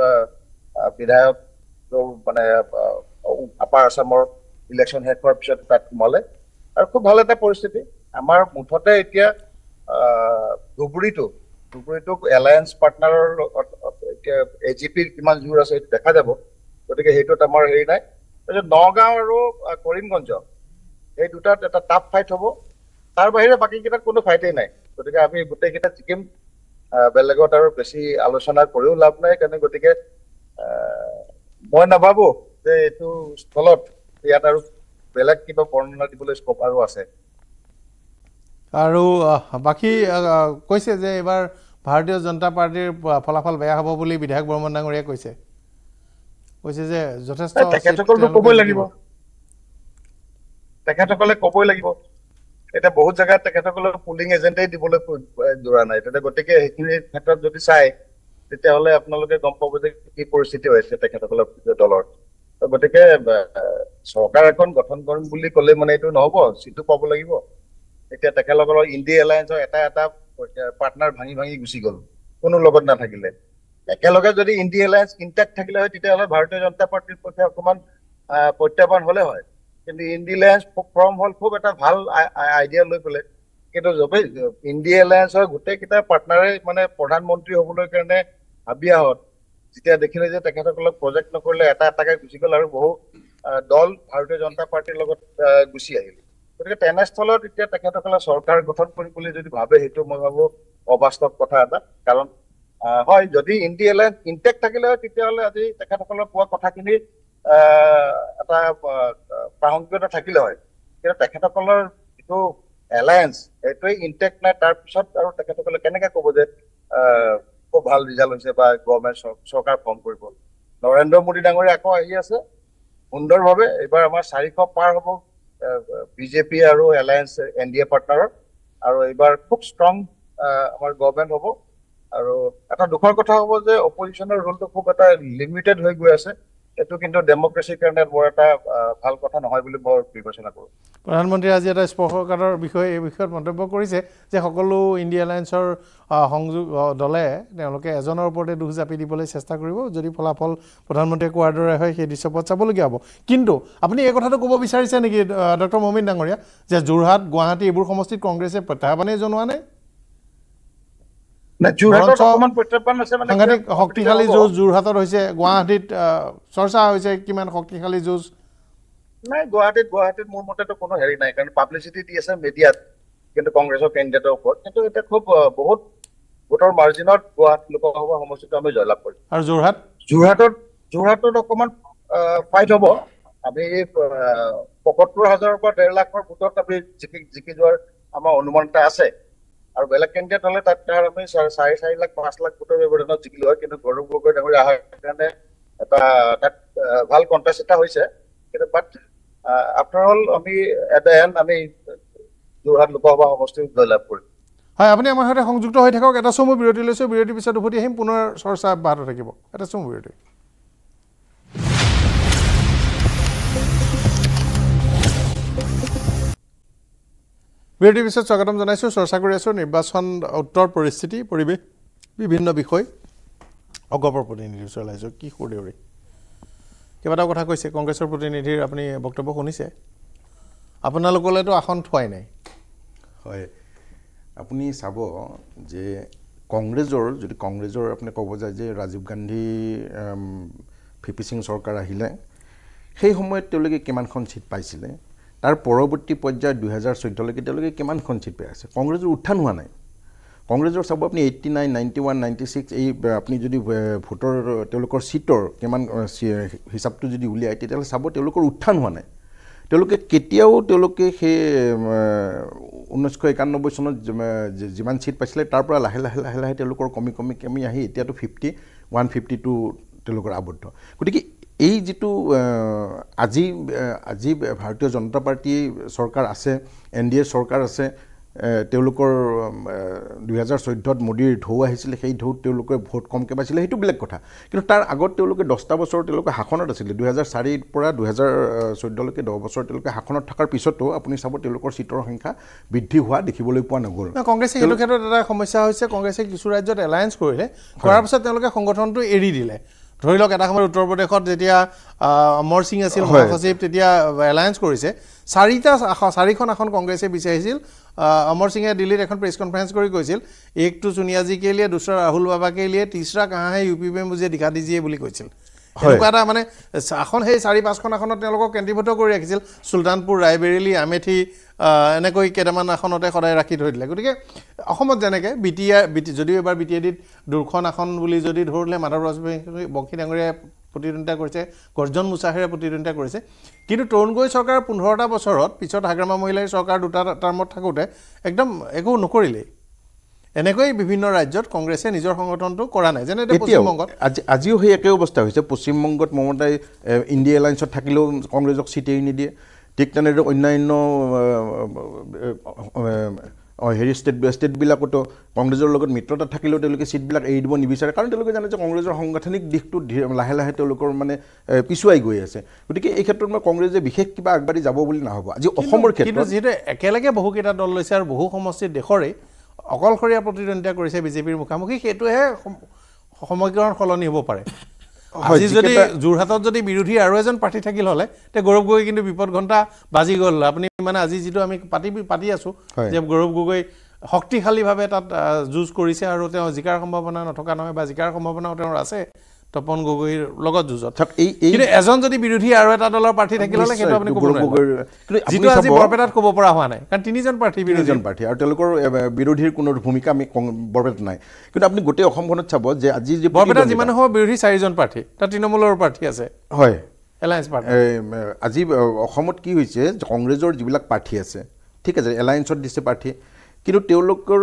বিধায়ক মানে আপাৰ আছামৰ ইলেকশ্যন শেষ হোৱাৰ পিছত তাত সোমালে আৰু খুব ভাল এটা পৰিস্থিতি আমাৰ মুঠতে এতিয়া ধুবুৰীটো ধুবুৰীটোক এলায়েন্স পাৰ্টনাৰৰ লগত এতিয়া এ জি পিৰ কিমান জোৰ আছে সেইটো দেখা যাব গতিকে সেইটোত আমাৰ হেৰি নাই তাৰপিছত নগাঁও আৰু কৰিমগঞ্জ এই দুটাত এটা টাফ ফাইট হ'ব তাৰ বাহিৰে বাকীকেইটাত কোনো ফাইটেই নাই গতিকে আমি গোটেইকেইটা ছিকিম বেলেগত আৰু বেছি আলোচনা কৰিও লাভ নাই কাৰণে গতিকে মই নাভাবো যে এইটো স্থলত ইয়াত আৰু বেলেগ কিবা বৰ্ণনা দিবলৈ স্কোপ আৰু আছে আৰু বাকী কৈছে যে এইবাৰ ভাৰতীয় জনতা পাৰ্টীৰ ফলাফল বেয়া হ'ব বুলি বিধায়ক বৰ্মন ডাঙৰীয়াই কৈছে কৈছে যে যথেষ্ট তেখেতসকলে ক'বই লাগিব এতিয়া বহুত জেগাত তেখেতসকলক পুলিং এজেণ্টেই দিবলৈ যোৰা নাই তেতিয়া গতিকে সেইখিনি ক্ষেত্ৰত যদি চাই তেতিয়াহ'লে আপোনালোকে গম পাব যে কি পৰিস্থিতি হৈছে তেখেতসকলৰ দলৰ গতিকে চৰকাৰ এখন গঠন কৰিম বুলি ক'লে মানে এইটো নহ'ব চিটো পাব লাগিব এতিয়া তেখেতসকলৰ ইণ্ডিয়া এলায়েঞ্চৰ এটা এটা পাৰ্টনাৰ ভাঙি ভাঙি গুচি গ'ল কোনো লগত নাথাকিলে একেলগে যদি ইণ্ডিয়া এলায়েঞ্চ ইণ্টেক্ট থাকিলে হয় তেতিয়াহ'লে ভাৰতীয় জনতা পাৰ্টীৰ প্ৰতি অকণমান প্ৰত্যাহ্বান হ'লে হয় কিন্তু ইণ্ডি এলায়েন্স ফৰ্ম হ'ল খুব এটা ভাল আইডিয়া লৈ পেলাই কিন্তু জবেই এলায়েঞ্চ এলায়েন্সৰ গোটেইকেইটা পাৰ্টনাৰে মানে প্ৰধানমন্ত্ৰী হ'বলৈ কাৰণে হাবিয়া হ'ল যেতিয়া দেখিলে যে তেখেতসকলক প্ৰজেক্ট নকৰিলে এটা এটাকে গুচি গ'ল আৰু বহু দল ভাৰতীয় জনতা পাৰ্টীৰ লগত গুচি আহিল গতিকে তেনেস্থলত এতিয়া তেখেতসকলে চৰকাৰ গঠন কৰিম বুলি যদি ভাবে সেইটো মই ভাবোঁ অবাস্তৱ কথা এটা কাৰণ হয় যদি ইণ্ডি এলায়েঞ্চ ইনটেক্ট থাকিলে হয় তেতিয়াহ'লে আজি তেখেতসকলে পোৱা কথাখিনি এটা প্ৰাসংগিকতা থাকিলে হয় কিন্তু তেখেতসকলৰ যিটো এলায়েঞ্চ সেইটোৱে ইণ্টেক্ট নাই তাৰপিছত আৰু তেখেতসকলে কেনেকৈ ক'ব যে খুব ভাল ৰিজাল্ট হৈছে বা গভৰ্ণমেণ্ট চৰকাৰ ফৰ্ম কৰিব নৰেন্দ্ৰ মোদী ডাঙৰীয়া আকৌ আহি আছে সুন্দৰভাৱে এইবাৰ আমাৰ চাৰিশ পাৰ হ'ব বিজেপি আৰু এলায়েঞ্চ এন ডি এ পাৰ্টনাৰৰ আৰু এইবাৰ খুব ষ্ট্ৰং আমাৰ গভৰ্ণমেণ্ট হ'ব আৰু এটা দুখৰ কথা হ'ব যে অপজিশ্যনৰ ৰোলটো খুব এটা লিমিটেড হৈ গৈ আছে এইটো কিন্তু ডেমক্ৰেচিৰ কাৰণে বৰ এটা ভাল কথা নহয় বুলি বৰ বিবেচনা কৰোঁ প্ৰধানমন্ত্ৰীয়ে আজি এটা স্পৰ্শকাতৰ বিষয়ে এই বিষয়ত মন্তব্য কৰিছে যে সকলো ইণ্ডিয়া এলায়েন্সৰ সংযোগ দলে তেওঁলোকে এজনৰ ওপৰতে দোষ জাপি দিবলৈ চেষ্টা কৰিব যদি ফলাফল প্ৰধানমন্ত্ৰীয়ে কোৱাৰ দৰে হয় সেই দৃশ্যপথ চাবলগীয়া হ'ব কিন্তু আপুনি এই কথাটো ক'ব বিচাৰিছে নেকি ডক্টৰ মমিন ডাঙৰীয়া যে যোৰহাট গুৱাহাটী এইবোৰ সমষ্টিত কংগ্ৰেছে প্ৰত্যাহ্বানেই জনোৱা নাই সাংঘাতিক শক্তিশালী যুঁজ যোৰহাটত হৈছে গুৱাহাটীত চৰ্চা হৈছে কিমান শক্তিশালী যুঁজ নাই গুৱাহাটীত গুৱাহাটীত মোৰ মতেতো কোনো হেৰি নাই কাৰণ পাব্লিচিটি দি আছে মিডিয়াত কিন্তু কংগ্ৰেছৰ কেণ্ডিডেটৰ ওপৰত কিন্তু এতিয়া খুব বহুত ভোটৰ মাৰ্জিনত গুৱাহাটী লোকসভা সমষ্টিটো আমি জয়লাভ কৰিম আৰু যোৰহাট যোৰহাটত যোৰহাটত অকমান ফাইট হ'ব আমি পঁয়সত্তৰ হাজাৰৰ পৰা ডেৰ লাখৰ ভোটত আমি জিকি জিকি যোৱাৰ আমাৰ অনুমান এটা আছে আৰু বেলেগ কেণ্ডিডেট হলে তাত আমি চাৰে চাৰি লাখ পাঁচ লাখ ভোটৰ ব্যৱধানত জিকিলো হয় কিন্তু গৌৰৱ গগৈ ডাঙৰী অহাৰ কাৰণে এটা তাত ভাল কণ্টেষ্ট এটা হৈছে কিন্তু বাট আফটাৰ অল আমি এট দ্য এণ্ড আমি যোৰহাট লোকসভা সমষ্টিত জয়লাভ কৰিম হয় আপুনি আমাৰ সৈতে সংযুক্ত হৈ থাকক এটা চমু বিৰতি লৈছোঁ বিৰতিৰ পিছত উভতি আহিম পুনৰ চৰ্চা অব্যাহত থাকিব এটা চমু বিৰতি বিৰতিৰ পিছত স্বাগতম জনাইছোঁ চৰ্চা কৰি আছোঁ নিৰ্বাচন উত্তৰ পৰিস্থিতি পৰিৱেশ বিভিন্ন বিষয় অগপৰ প্ৰতিনিধিৰ ওচৰলৈ আহিছোঁ কি সুৰ দেউৰী কেইবাটাও কথা কৈছে কংগ্ৰেছৰ প্ৰতিনিধিৰ আপুনি বক্তব্য শুনিছে আপোনালোকলৈতো আসন থোৱাই নাই হয় আপুনি চাব যে কংগ্ৰেছৰ যদি কংগ্ৰেছৰ আপুনি ক'ব যায় যে ৰাজীৱ গান্ধী ভি পি সিং চৰকাৰ আহিলে সেই সময়ত তেওঁলোকে কিমানখন চিট পাইছিলে তাৰ পৰৱৰ্তী পৰ্যায়ত দুহেজাৰ চৈধ্যলৈকে তেওঁলোকে কিমানখন ছিট পাই আছে কংগ্ৰেছৰ উত্থান হোৱা নাই কংগ্ৰেছৰ চাব আপুনি eighty nine ninety one ninety six এই আপুনি যদি ভোটৰ তেওঁলোকৰ ছিটৰ কিমান হিচাপটো যদি উলিয়াই তেতিয়াহ'লে চাব তেওঁলোকৰ উত্থান হোৱা নাই তেওঁলোকে কেতিয়াও তেওঁলোকে সেই ঊনৈছশ একান্নব্বৈ চনত যিমান ছিট পাইছিলে তাৰ পৰা লাহে লাহে লাহে লাহে তেওঁলোকৰ কমি কমি কমি আহি এতিয়াতো ফিফটি ওৱান ফিফটি টু তেওঁলোকৰ আৱদ্ধ গতিকে এই যিটো আজি আজি ভাৰতীয় জনতা পাৰ্টি চৰকাৰ আছে এন ডি এ চৰকাৰ আছে তেওঁলোকৰ দুহেজাৰ চৈধ্যত মোদীৰ ঢৌ আহিছিলে সেই ঢৌত তেওঁলোকে ভোট কমকৈ পাইছিলে সেইটো বেলেগ কথা কিন্তু তাৰ আগত তেওঁলোকে দহটা বছৰ তেওঁলোকে শাসনত আছিলে দুহেজাৰ চাৰিৰ পৰা দুহেজাৰ চৈধ্যলৈকে দহ বছৰ তেওঁলোকে শাসনত থকাৰ পিছতো আপুনি চাব তেওঁলোকৰ চিটৰ সংখ্যা বৃদ্ধি হোৱা দেখিবলৈ পোৱা নগ'ল কংগ্ৰেছে সেইটো ক্ষেত্ৰত এটা সমস্যা হৈছে কংগ্ৰেছে কিছু ৰাজ্যত এলায়েঞ্চ কৰিলে কৰাৰ পিছত তেওঁলোকে সংগঠনটো এৰি দিলে ধৰি লওক এটা সময়ত উত্তৰ প্ৰদেশত যেতিয়া অমৰ সিং আছিল মহাসচিব তেতিয়া এলায়েঞ্চ কৰিছে চাৰিটা চাৰিখন আসন কংগ্ৰেছে বিচাৰিছিল অমৰ সিঙে দিল্লীত এখন প্ৰেছ কনফাৰেঞ্চ কৰি কৈছিল একটো সোণীয়াজীকে লিয়ে দুচৰা ৰাহুল বাবাকে লিয়ে তিচৰা কাহাঁহে ইউ পি পি এম বুজিয়ে দিখা দিজিয়ে বুলি কৈছিল এনেকুৱা এটা মানে আসন সেই চাৰি পাঁচখন আসনত তেওঁলোকক কেন্দ্ৰীভূত কৰি ৰাখিছিল চুলতানপুৰ ৰায়বেৰেলি আমেথি এনেকৈ কেইটামান আসনতে সদায় ৰাখি থৈ দিলে গতিকে অসমত যেনেকৈ বি টি আই যদিও এবাৰ বি টি ডিত দুখন আসন বুলি যদি ধৰিলে মাধৱ ৰাজবংশী বংশী ডাঙৰীয়াই প্ৰতিদ্বন্দ্বিতা কৰিছে গৰ্জন মুছাহেৰে প্ৰতিদ্বন্দ্বিতা কৰিছে কিন্তু তৰুণ গগৈ চৰকাৰৰ পোন্ধৰটা বছৰত পিছত হাগ্ৰামা মহিলাৰ চৰকাৰ দুটা টাৰ্মত থাকোঁতে একদম একো নকৰিলেই এনেকৈ বিভিন্ন ৰাজ্যত কংগ্ৰেছে নিজৰ সংগঠনটো কৰা নাই যেনে পশ্চিমবংগত আজিও সেই একে অৱস্থা হৈছে পশ্চিমবংগত মমতাই ইণ্ডিয়া এলায়েন্সত থাকিলেও কংগ্ৰেছক চিটেই নিদিয়ে ঠিক তেনেদৰে অন্যান্য হেৰি ষ্টেট ষ্টেটবিলাকতো কংগ্ৰেছৰ লগত মিত্ৰতা থাকিলেও তেওঁলোকে চিটবিলাক এৰি দিব নিবিচাৰে কাৰণ তেওঁলোকে জানে যে কংগ্ৰেছৰ সাংগঠনিক দিশটো লাহে লাহে তেওঁলোকৰ মানে পিছুৱাই গৈ আছে গতিকে এই ক্ষেত্ৰত মই কংগ্ৰেছে বিশেষ কিবা আগবাঢ়ি যাব বুলি নাভাবোঁ আজি অসমৰ ক্ষেত্ৰত যিহেতু একেলগে বহুকেইটা দল লৈছে আৰু বহু সমষ্টিৰ দেশৰে অকলশৰীয়া প্ৰতিদ্বন্দ্বিতা কৰিছে বিজেপিৰ মুখামুখি সেইটোহে সময়কৰণ সলনি হ'ব পাৰে আজি যদি যোৰহাটত যদি বিৰোধী আৰু এজন প্ৰাৰ্থী থাকিল হ'লে তে গৌৰৱ গগৈ কিন্তু বিপদ ঘণ্টা বাজি গ'ল আপুনি মানে আজি যিটো আমি পাতি পাতি আছোঁ যে গৌৰৱ গগৈ শক্তিশালীভাৱে তাত যুঁজ কৰিছে আৰু তেওঁ জিকাৰ সম্ভাৱনা নথকা নহয় বা জিকাৰ সম্ভাৱনাও তেওঁৰ আছে তপন গগৈৰ লগত যুঁজ এজন যদি বিৰোধী আৰু এটা দলৰ প্ৰাৰ্থী থাকিলে হ'লে সেইটো আপুনি আজি বৰপেটাত ক'ব পৰা হোৱা নাই কাৰণ তিনিজন প্ৰাৰ্থী তিনিজন প্ৰাৰ্থী আৰু তেওঁলোকৰ বিৰোধীৰ কোনো ভূমিকা আমি বৰপেটাত নাই কিন্তু আপুনি গোটেই অসমখনত চাব যে আজি যে বৰপেটা যিমান হ'ব বিৰোধী চাৰিজন প্ৰাৰ্থী তাত তৃণমূলৰ প্ৰাৰ্থী আছে হয় এলায়েঞ্চ পাৰ্টি আজি অসমত কি হৈছে কংগ্ৰেছৰ যিবিলাক প্ৰাৰ্থী আছে ঠিক আছে এলায়েন্সত দিছে প্ৰাৰ্থী কিন্তু তেওঁলোকৰ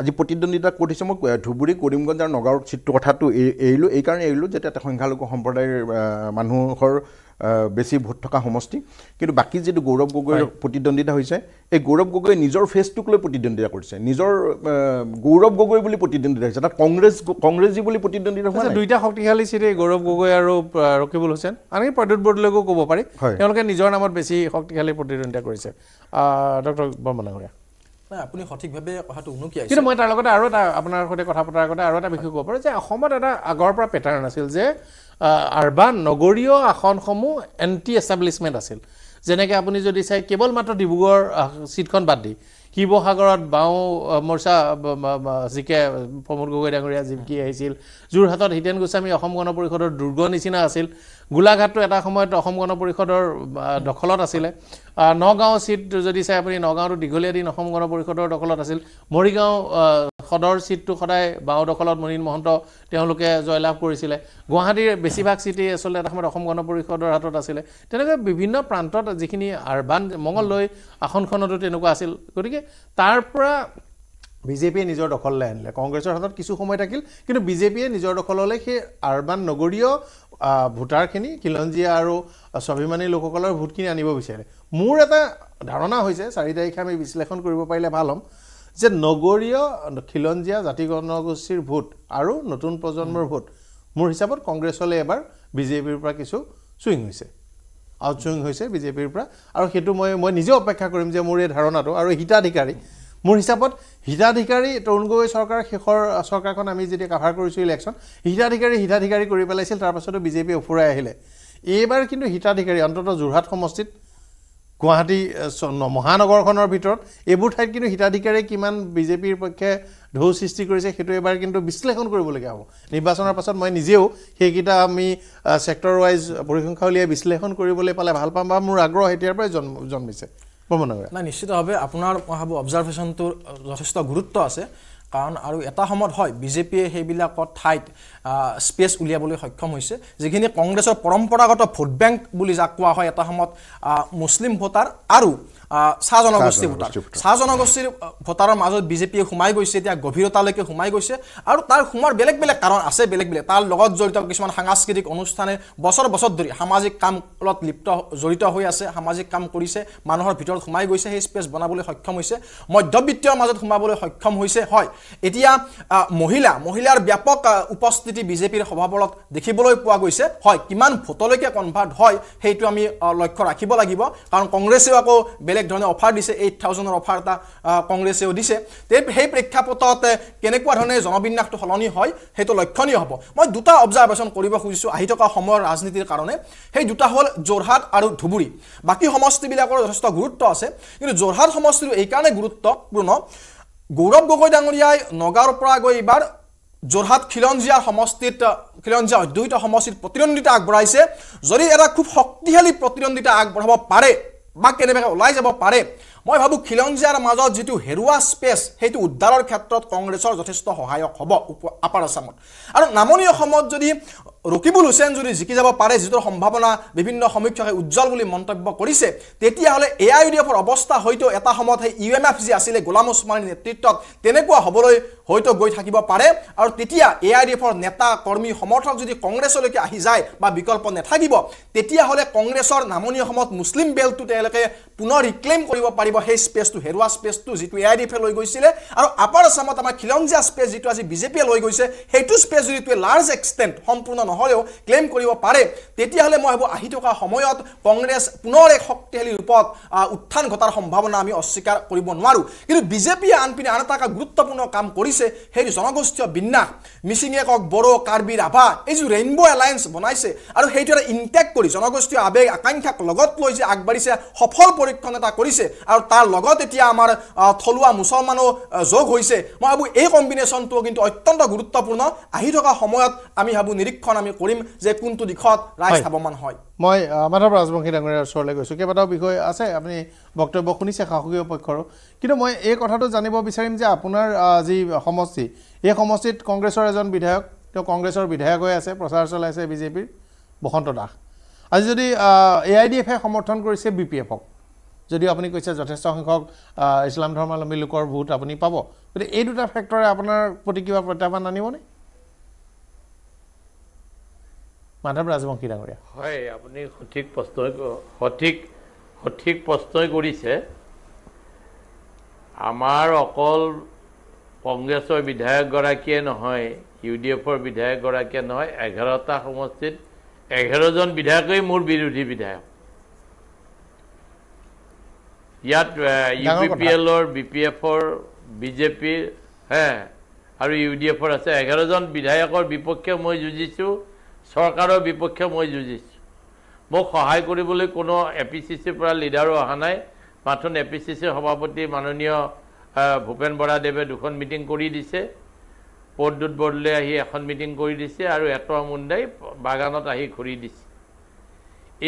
আজি প্ৰতিদ্বন্দ্বিতা ক'ত হৈছে মই ধুবুৰী কৰিমগঞ্জ আৰু নগাঁৱৰ চিটটো কথাটো এৰিলোঁ এইকাৰণে এৰিলোঁ যে তাতে সংখ্যালঘু সম্প্ৰদায়ৰ মানুহৰ বেছি ভোট থকা সমষ্টি কিন্তু বাকী যিটো গৌৰৱ গগৈ প্ৰতিদ্বন্দ্বিতা হৈছে এই গৌৰৱ গগৈ নিজৰ ফেচটোক লৈ প্ৰতিদ্বন্দ্বিতা কৰিছে নিজৰ গৌৰৱ গগৈ বুলি প্ৰতিদ্বন্দ্বিতা হৈছে তাত কংগ্ৰেছ কংগ্ৰেছ যি বুলি প্ৰতিদ্বন্দ্বিতা হৈছে দুইটা শক্তিশালী চিট গৌৰৱ গগৈ আৰু ৰকিবুল হুছেন আমি প্ৰদ্যুৎ বৰদলৈকো ক'ব পাৰি তেওঁলোকে নিজৰ নামত বেছি শক্তিশালী প্ৰতিদ্বন্দ্বিতা কৰিছে ডক্টৰ বৰ্মা ডাঙৰীয়া আপুনি সঠিকভাৱে কথাটো উনুকিয়াইছে কিন্তু মই তাৰ লগতে আৰু এটা আপোনাৰ সৈতে কথা পতাৰ আগতে আৰু এটা বিষয় ক'ব পাৰোঁ যে অসমত এটা আগৰ পৰা পেটাৰ্ণ আছিল যে আৰ্বান নগৰীয় আসনসমূহ এণ্টি এষ্টাব্লিছমেণ্ট আছিল যেনেকৈ আপুনি যদি চাই কেৱল মাত্ৰ ডিব্ৰুগড় ছিটখন বাদ দি শিৱসাগৰত বাওঁ মৰ্চা জিকে প্ৰমোদ গগৈ ডাঙৰীয়া জিমকি আহিছিল যোৰহাটত হিতেন গোস্বামী অসম গণ পৰিষদৰ দুৰ্গ নিচিনা আছিল গোলাঘাটটো এটা সময়ত অসম গণ পৰিষদৰ দখলত আছিলে নগাঁও ছিট যদি চাই আপুনি নগাঁৱটো দীঘলীয়া দিন অসম গণ পৰিষদৰ দখলত আছিল মৰিগাঁও সদৰ ছিটটো সদায় বাওঁ দখলত মনীন মহন্ত তেওঁলোকে জয়লাভ কৰিছিলে গুৱাহাটীৰ বেছিভাগ চিটি আচলতে এটা সময়ত অসম গণ পৰিষদৰ হাতত আছিলে তেনেকৈ বিভিন্ন প্ৰান্তত যিখিনি আৰ্বান মঙলদৈ আসনখনতো তেনেকুৱা আছিল গতিকে তাৰ পৰা বিজেপিয়ে নিজৰ দখললৈ আনিলে কংগ্ৰেছৰ হাতত কিছু সময় থাকিল কিন্তু বিজেপিয়ে নিজৰ দখললৈ সেই আৰ্বান নগৰীয় ভোটাৰখিনি খিলঞ্জীয়া আৰু স্বাভিমানী লোকসকলৰ ভোটখিনি আনিব বিচাৰে মোৰ এটা ধাৰণা হৈছে চাৰি তাৰিখে আমি বিশ্লেষণ কৰিব পাৰিলে ভাল হ'ম যে নগৰীয় খিলঞ্জীয়া জাতি জনগোষ্ঠীৰ ভোট আৰু নতুন প্ৰজন্মৰ ভোট মোৰ হিচাপত কংগ্ৰেছলৈ এবাৰ বিজেপিৰ পৰা কিছু চুইং হৈছে আউট চুইং হৈছে বিজেপিৰ পৰা আৰু সেইটো মই মই নিজে অপেক্ষা কৰিম যে মোৰ এই ধাৰণাটো আৰু হিতাধিকাৰী মোৰ হিচাপত হিতাধিকাৰী তৰুণ গগৈ চৰকাৰ শেষৰ চৰকাৰখন আমি যেতিয়া কাভাৰ কৰিছোঁ ইলেকশ্যন হিতাধিকাৰী হিতাধিকাৰী কৰি পেলাইছিল তাৰপাছতো বিজেপি ওফৰাই আহিলে এইবাৰ কিন্তু হিতাধিকাৰী অন্ততঃ যোৰহাট সমষ্টিত গুৱাহাটী মহানগৰখনৰ ভিতৰত এইবোৰ ঠাইত কিন্তু হিতাধিকাৰীয়ে কিমান বিজেপিৰ পক্ষে ঢৌ সৃষ্টি কৰিছে সেইটো এবাৰ কিন্তু বিশ্লেষণ কৰিবলগীয়া হ'ব নিৰ্বাচনৰ পাছত মই নিজেও সেইকেইটা আমি ছেক্টৰ ৱাইজ পৰিসংখ্যা উলিয়াই বিশ্লেষণ কৰিবলৈ পালে ভাল পাম বা মোৰ আগ্ৰহ এতিয়াৰ পৰাই জন্ম জন্মিছে নাই নিশ্চিতভাৱে আপোনাৰ মই ভাবোঁ অবজাৰ্ভেশ্যনটোৰ যথেষ্ট গুৰুত্ব আছে কাৰণ আৰু এটা সময়ত হয় বিজেপিয়ে সেইবিলাকত ঠাইত স্পেচ উলিয়াবলৈ সক্ষম হৈছে যিখিনি কংগ্ৰেছৰ পৰম্পৰাগত ভোট বেংক বুলি যাক কোৱা হয় এটা সময়ত মুছলিম ভোটাৰ আৰু চাহ জনগোষ্ঠী ভোটাৰ চাহ জনগোষ্ঠীৰ ভোটাৰৰ মাজত বিজেপিয়ে সোমাই গৈছে এতিয়া গভীৰতালৈকে সোমাই গৈছে আৰু তাৰ সোমোৱাৰ বেলেগ বেলেগ কাৰণ আছে বেলেগ বেলেগ তাৰ লগত জড়িত কিছুমান সাংস্কৃতিক অনুষ্ঠানে বছৰ বছৰ ধৰি সামাজিক কামত লিপ্ত জড়িত হৈ আছে সামাজিক কাম কৰিছে মানুহৰ ভিতৰত সোমাই গৈছে সেই স্পেচ বনাবলৈ সক্ষম হৈছে মধ্যবিত্তৰ মাজত সোমাবলৈ সক্ষম হৈছে হয় এতিয়া মহিলা মহিলাৰ ব্যাপক উপস্থিতি বিজেপিৰ সভাবলত দেখিবলৈ পোৱা গৈছে হয় কিমান ভোটলৈকে কনভাৰ্ট হয় সেইটো আমি লক্ষ্য ৰাখিব লাগিব কাৰণ কংগ্ৰেছেও আকৌ বেলেগ কেনেক ধৰণে অফাৰ দিছে এইট থাউজেণ্ডৰ অফাৰ এটা কংগ্ৰেছেও দিছে তে সেই প্ৰেক্ষাপটত কেনেকুৱা ধৰণে জনবিন্যাসটো সলনি হয় সেইটো লক্ষণীয় হ'ব মই দুটা অবজাৰ্ভেশ্যন কৰিব খুজিছোঁ আহি থকা সময়ৰ ৰাজনীতিৰ কাৰণে সেই দুটা হ'ল যোৰহাট আৰু ধুবুৰী বাকী সমষ্টিবিলাকৰ যথেষ্ট গুৰুত্ব আছে কিন্তু যোৰহাট সমষ্টিটো এইকাৰণে গুৰুত্বপূৰ্ণ গৌৰৱ গগৈ ডাঙৰীয়াই নগাঁৱৰ পৰা গৈ এইবাৰ যোৰহাট খিলঞ্জীয়া সমষ্টিত খিলঞ্জীয়া অধ্যুষিত সমষ্টিত প্ৰতিদ্বন্দ্বিতা আগবঢ়াইছে যদি এটা খুব শক্তিশালী প্ৰতিদ্বন্দ্বিতা আগবঢ়াব পাৰে বা কেনেবাকৈ ওলাই যাব পাৰে মই ভাবোঁ খিলঞ্জীয়াৰ মাজত যিটো হেৰুৱা স্পেচ সেইটো উদ্ধাৰৰ ক্ষেত্ৰত কংগ্ৰেছৰ যথেষ্ট সহায়ক হ'ব উপ আপাৰ আছামত আৰু নামনি অসমত যদি ৰকিবুল হুছেইন যদি জিকি যাব পাৰে যিটোৰ সম্ভাৱনা বিভিন্ন সমীক্ষকে উজ্জ্বল বুলি মন্তব্য কৰিছে তেতিয়াহ'লে এ আই ইউ ডি এফৰ অৱস্থা হয়তো এটা সময়ত সেই ইউ এম এফ যি আছিলে গোলাম ওচমানীৰ নেতৃত্বত তেনেকুৱা হ'বলৈ হয়তো গৈ থাকিব পাৰে আৰু তেতিয়া এ আই ডি এফৰ নেতা কৰ্মী সমৰ্থক যদি কংগ্ৰেছলৈকে আহি যায় বা বিকল্প নাথাকিব তেতিয়াহ'লে কংগ্ৰেছৰ নামনি অসমত মুছলিম বেল্টটো তেওঁলোকে পুনৰ ৰিক্লেইম কৰিব পাৰিব সেই স্পেচটো হেৰুৱা স্পেচটো যিটো এ আই ডি এফে লৈ গৈছিলে আৰু আপাৰ আছামত আমাৰ খিলঞ্জীয়া স্পেচ যিটো আজি বিজেপিয়ে লৈ গৈছে সেইটো স্পেচ যদি লাৰ্জ এক্সটেণ্ট সম্পূৰ্ণ নহয় নহ'লেও ক্লেইম কৰিব পাৰে তেতিয়াহ'লে মই ভাবোঁ আহি থকা সময়ত কংগ্ৰেছ পুনৰ এক শক্তিশালী ৰূপত উত্থান ঘটাৰ সম্ভাৱনা আমি অস্বীকাৰ কৰিব নোৱাৰোঁ কিন্তু বিজেপিয়ে আনপিনে আন এটা গুৰুত্বপূৰ্ণ কাম কৰিছে সেই জনগোষ্ঠীয় বিন্যাস মিচিঙে কওক বড়ো কাৰ্বি ৰাভা এই যি ৰেইনব এলায়েন্স বনাইছে আৰু সেইটো এটা ইনটেক্ট কৰি জনগোষ্ঠীয় আৱেগ আকাংক্ষাক লগত লৈ যে আগবাঢ়িছে সফল পৰীক্ষণ এটা কৰিছে আৰু তাৰ লগত এতিয়া আমাৰ থলুৱা মুছলমানো যোগ হৈছে মই ভাবোঁ এই কম্বিনেশ্যনটো কিন্তু অত্যন্ত গুৰুত্বপূৰ্ণ আহি থকা সময়ত আমি ভাবোঁ নিৰীক্ষণ আমি কৰিম যে কোনটো দিশত ৰাইজ স্থাপমান হয় মই মাধৱ ৰাজবংশী ডাঙৰীয়াৰ ওচৰলৈ গৈছোঁ কেইবাটাও বিষয় আছে আপুনি বক্তব্য শুনিছে শাসকীয় পক্ষৰো কিন্তু মই এই কথাটো জানিব বিচাৰিম যে আপোনাৰ যি সমষ্টি এই সমষ্টিত কংগ্ৰেছৰ এজন বিধায়ক তেওঁ কংগ্ৰেছৰ বিধায়ক হৈ আছে প্ৰচাৰ চলাইছে বিজেপিৰ বসন্ত দাস আজি যদি এ আই ডি এফে সমৰ্থন কৰিছে বি পি এফক যদিও আপুনি কৈছে যথেষ্ট সংখ্যক ইছলাম ধৰ্মাৱলম্বী লোকৰ ভোট আপুনি পাব গতিকে এই দুটা ফেক্টৰে আপোনাৰ প্ৰতি কিবা প্ৰত্যাহ্বান আনিবনে মাধৱ ৰাজবংশী ডাঙৰীয়া হয় আপুনি সঠিক প্ৰশ্নই সঠিক সঠিক প্ৰশ্নই কৰিছে আমাৰ অকল কংগ্ৰেছৰ বিধায়কগৰাকীয়ে নহয় ইউ ডি এফৰ বিধায়কগৰাকীয়ে নহয় এঘাৰটা সমষ্টিত এঘাৰজন বিধায়কেই মোৰ বিৰোধী বিধায়ক ইয়াত ইউ পি পি এলৰ বি পি এফৰ বিজেপিৰ হে আৰু ইউ ডি এফৰ আছে এঘাৰজন বিধায়কৰ বিপক্ষে মই যুঁজিছোঁ চৰকাৰৰ বিপক্ষে মই যুঁজিছোঁ মোক সহায় কৰিবলৈ কোনো এ পি চি চিৰ পৰা লিডাৰো অহা নাই মাথোন এ পি চি চিৰ সভাপতি মাননীয় ভূপেন বৰাদেৱে দুখন মিটিং কৰি দিছে পদ্যুত বৰদলৈ আহি এখন মিটিং কৰি দিছে আৰু এটা মুণ্ডাই বাগানত আহি ঘূৰি দিছে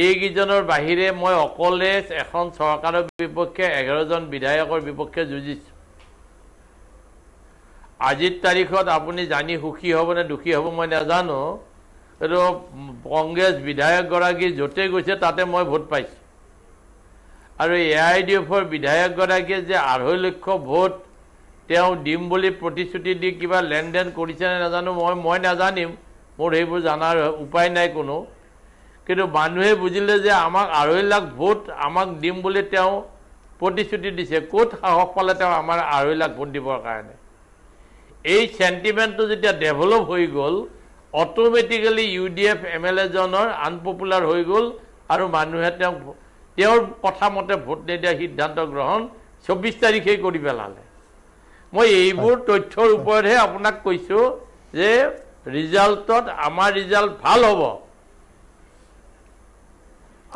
এইকেইজনৰ বাহিৰে মই অকলে এখন চৰকাৰৰ বিপক্ষে এঘাৰজন বিধায়কৰ বিপক্ষে যুঁজিছোঁ আজিৰ তাৰিখত আপুনি জানি সুখী হ'বনে দুখী হ'ব মই নাজানো এইটো কংগ্ৰেছ বিধায়কগৰাকী য'তে গৈছে তাতে মই ভোট পাইছোঁ আৰু এ আই ডি এফৰ বিধায়কগৰাকীয়ে যে আঢ়ৈ লক্ষ ভোট তেওঁ দিম বুলি প্ৰতিশ্ৰুতি দি কিবা লেনদেন কৰিছেনে নাজানো মই মই নাজানিম মোৰ সেইবোৰ জনাৰ উপায় নাই কোনো কিন্তু মানুহে বুজিলে যে আমাক আঢ়ৈ লাখ ভোট আমাক দিম বুলি তেওঁ প্ৰতিশ্ৰুতি দিছে ক'ত সাহস পালে তেওঁ আমাৰ আঢ়ৈ লাখ ভোট দিবৰ কাৰণে এই চেণ্টিমেণ্টটো যেতিয়া ডেভেলপ হৈ গ'ল automatically U D F M L এজনৰ আনপপুলাৰ হৈ গ'ল আৰু মানুহে তেওঁক তেওঁৰ কথা মতে ভোট নিদিয়া সিদ্ধান্ত গ্ৰহণ চৌব্বিছ তাৰিখেই কৰি পেলালে মই এইবোৰ তথ্যৰ ওপৰতহে আপোনাক কৈছোঁ যে ৰিজাল্টত আমাৰ ৰিজাল্ট ভাল হ'ব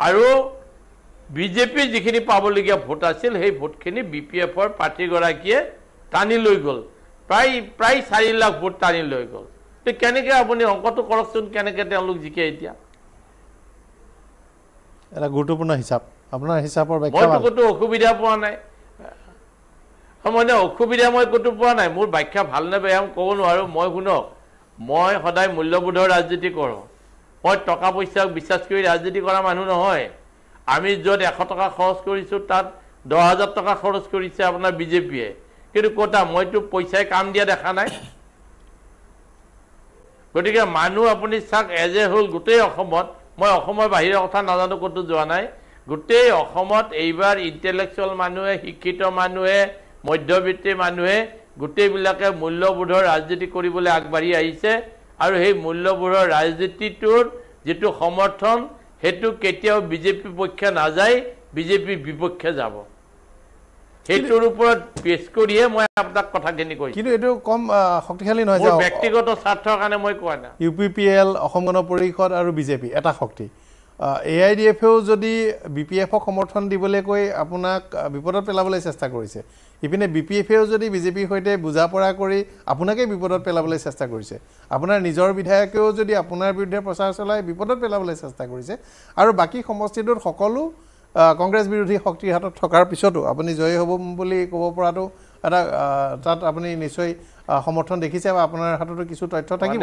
আৰু বিজেপি যিখিনি পাবলগীয়া ভোট আছিল সেই ভোটখিনি বি পি এফৰ প্ৰাৰ্থীগৰাকীয়ে টানি লৈ গ'ল প্ৰায় প্ৰায় চাৰি লাখ ভোট টানি লৈ গ'ল তে কেনেকে আপুনি অংকটো কৰকচোন কেনেকৈ তেওঁলোক জিকে এতিয়া এটা গুৰুত্বপূৰ্ণ হিচাপ আপোনাৰ হিচাপৰ মইতো ক'তো অসুবিধা পোৱা নাই মানে অসুবিধা মই ক'তো পোৱা নাই মোৰ ব্যাখ্যা ভাল নে বেয়া ক'ব নোৱাৰোঁ মই শুনক মই সদায় মূল্যবোধৰ ৰাজনীতি কৰোঁ মই টকা পইচাক বিশ্বাস কৰি ৰাজনীতি কৰা মানুহ নহয় আমি য'ত এশ টকা খৰচ কৰিছোঁ তাত দহ হাজাৰ টকা খৰচ কৰিছে আপোনাৰ বিজেপিয়ে কিন্তু ক'তা মইতো পইচাই কাম দিয়া দেখা নাই গতিকে মানুহ আপুনি চাওক এজ এ হ'ল গোটেই অসমত মই অসমৰ বাহিৰৰ কথা নাজানো ক'তো যোৱা নাই গোটেই অসমত এইবাৰ ইণ্টেলেকচুৱেল মানুহে শিক্ষিত মানুহে মধ্যবিত্তী মানুহে গোটেইবিলাকে মূল্যবোধৰ ৰাজনীতি কৰিবলৈ আগবাঢ়ি আহিছে আৰু সেই মূল্যবোধৰ ৰাজনীতিটোৰ যিটো সমৰ্থন সেইটো কেতিয়াও বিজেপি পক্ষে নাযায় বিজেপিৰ বিপক্ষে যাব সেইটোৰ ওপৰত পেছ কৰিহে মই আপোনাক কথাখিনি কৈছো কিন্তু এইটো কম শক্তিশালী নহয় যাও ব্যক্তিগত স্বাৰ্থৰ কাৰণে মই কোৱা না ইউপিপিএল অসম গণ পৰিষদ আৰু বিজেপি এটা শক্তি এ আই ডি এফেও যদি বি পি এফক সমৰ্থন দিবলৈ কৈ আপোনাক বিপদত পেলাবলৈ চেষ্টা কৰিছে ইপিনে বি পি এফেও যদি বিজেপিৰ সৈতে বুজা পৰা কৰি আপোনাকেই বিপদত পেলাবলৈ চেষ্টা কৰিছে আপোনাৰ নিজৰ বিধায়কেও যদি আপোনাৰ বিৰুদ্ধে প্ৰচাৰ চলাই বিপদত পেলাবলৈ চেষ্টা কৰিছে আৰু বাকী সমষ্টিটোত সকলো কংগ্ৰেছ বিৰোধী শক্তিৰ হাতত থকাৰ পিছতো আপুনি জয়ী হ'ব বুলি ক'ব পৰাটো এটা তাত আপুনি নিশ্চয় সমৰ্থন দেখিছে বা আপোনাৰ হাততো কিছু তথ্য থাকিব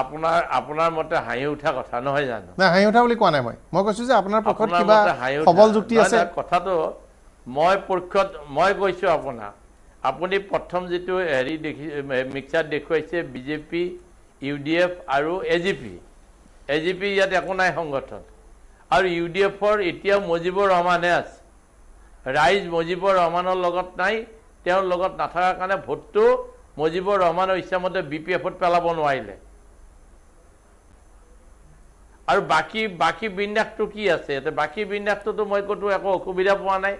আপোনাৰ আপোনাৰ মতে হাঁহি উঠা কথা নহয় জানো নাই হাঁহি উঠা বুলি কোৱা নাই মই মই কৈছোঁ যে আপোনাৰ পক্ষত কিবা সবল যুক্তি আছে কথাটো মই পক্ষত মই কৈছোঁ আপোনাক আপুনি প্ৰথম যিটো হেৰি দেখি মিক্সাৰ দেখুৱাইছে বিজেপি ইউ ডি এফ আৰু A G P A G P ইয়াত একো নাই সংগঠন আৰু ইউ ডি এফৰ এতিয়াও মুজিবুৰ ৰহমানহে আছে ৰাইজ মুজিবুৰ ৰহমানৰ লগত নাই তেওঁৰ লগত নাথাকাৰ কাৰণে ভোটটো মুজিবুৰ ৰহমানৰ ইচ্ছামতে বি পি এফত পেলাব নোৱাৰিলে আৰু বাকী বাকী বিন্যাসটো কি আছে ইয়াতে বাকী বিন্যাসটোতো মই ক'তো একো অসুবিধা পোৱা নাই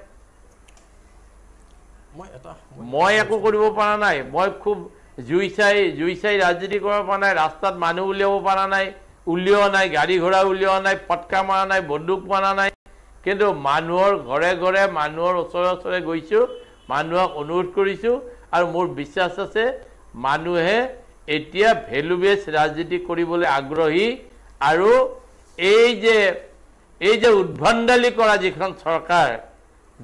মই একো কৰিব পৰা নাই মই খুব জুই চাই জুই চাই ৰাজনীতি কৰিব পৰা নাই ৰাস্তাত মানুহ উলিয়াব পৰা নাই উলিওৱা নাই গাড়ী ঘোঁৰা উলিওৱা নাই পটকা মৰা নাই বন্দুক মৰা নাই কিন্তু মানুহৰ ঘৰে ঘৰে মানুহৰ ওচৰে ওচৰে গৈছোঁ মানুহক অনুৰোধ কৰিছোঁ আৰু মোৰ বিশ্বাস আছে মানুহে এতিয়া ভেলু বেছ ৰাজনীতি কৰিবলৈ আগ্ৰহী আৰু এই যে এই যে উদ্ভণ্ডালি কৰা যিখন চৰকাৰ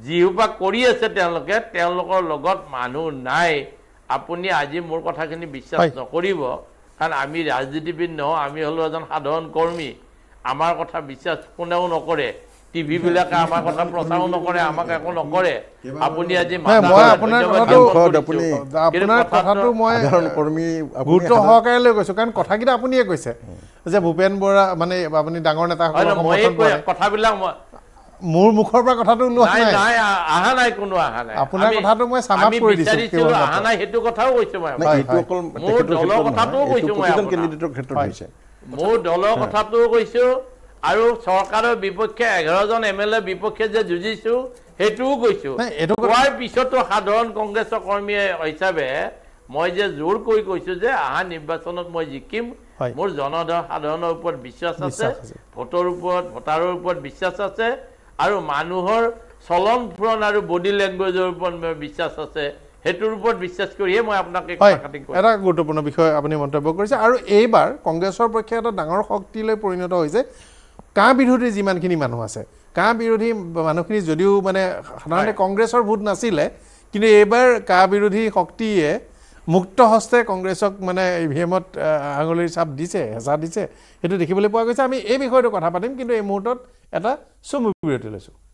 যিসোপা কৰি আছে তেওঁলোকে তেওঁলোকৰ লগত মানুহ নাই আপুনি আজি মোৰ কথাখিনি বিশ্বাস নকৰিব কাৰণ আমি ৰাজনীতিবিদ নহওঁ আমি হ'লোঁ এজন সাধাৰণ কৰ্মী আমাৰ কথা বিশ্বাস কোনেও নকৰে কথাবিলাক মোৰ মুখৰ পৰা কথাটো নাই নাই আহা নাই কোনো আহা নাই আপোনাৰ কথাটো মই সমাপ্ত কৰি দিছো আমি বিচাৰিছো আহা নাই সেইটো কথাও কৈছো মই নাই এটো অকল মোৰ দলৰ কথাটো কৈছো মই আপোনাৰ কেন্দ্ৰীয় ক্ষেত্ৰত হৈছে মোৰ দলৰ কথাটো কৈছো আৰু চৰকাৰৰ বিপক্ষে এঘাৰজন এম এল বিপক্ষে যে যুঁজিছো সেইটোও কৈছো কোৱাৰ পিছতো সাধাৰণ কংগ্ৰেছৰ কৰ্মীয়ে হিচাপে মই যে জোৰ কৈ কৈছো যে আহা নিৰ্বাচনত মই জিকিম মোৰ সাধাৰণৰ ওপৰত বিশ্বাস আছে ভোটৰ ওপৰত ভোটাৰৰ ওপৰত বিশ্বাস আছে আৰু মানুহৰ চলন ফুৰণ আৰু বডি লেংগুৱেজৰ ওপৰত মোৰ বিশ্বাস আছে সেইটোৰ ওপৰত বিশ্বাস কৰিহে মই আপোনাক এটা গুৰুত্বপূৰ্ণ বিষয় আপুনি মন্তব্য কৰিছে আৰু এইবাৰ কংগ্ৰেছৰ পক্ষে এটা ডাঙৰ শক্তিলৈ পৰিণত হৈছে কা বিৰোধী যিমানখিনি মানুহ আছে কা বিৰোধী মানুহখিনি যদিও মানে সাধাৰণতে কংগ্ৰেছৰ ভোট নাছিলে কিন্তু এইবাৰ কা বিৰোধী শক্তিয়ে মুক্ত হস্তে কংগ্ৰেছক মানে ই ভি এমত আঙুলিৰ চাপ দিছে হেঁচা দিছে সেইটো দেখিবলৈ পোৱা গৈছে আমি এই বিষয়টো কথা পাতিম কিন্তু এই মুহূৰ্তত এটা চমু বিৰতি লৈছোঁ প্ৰাইম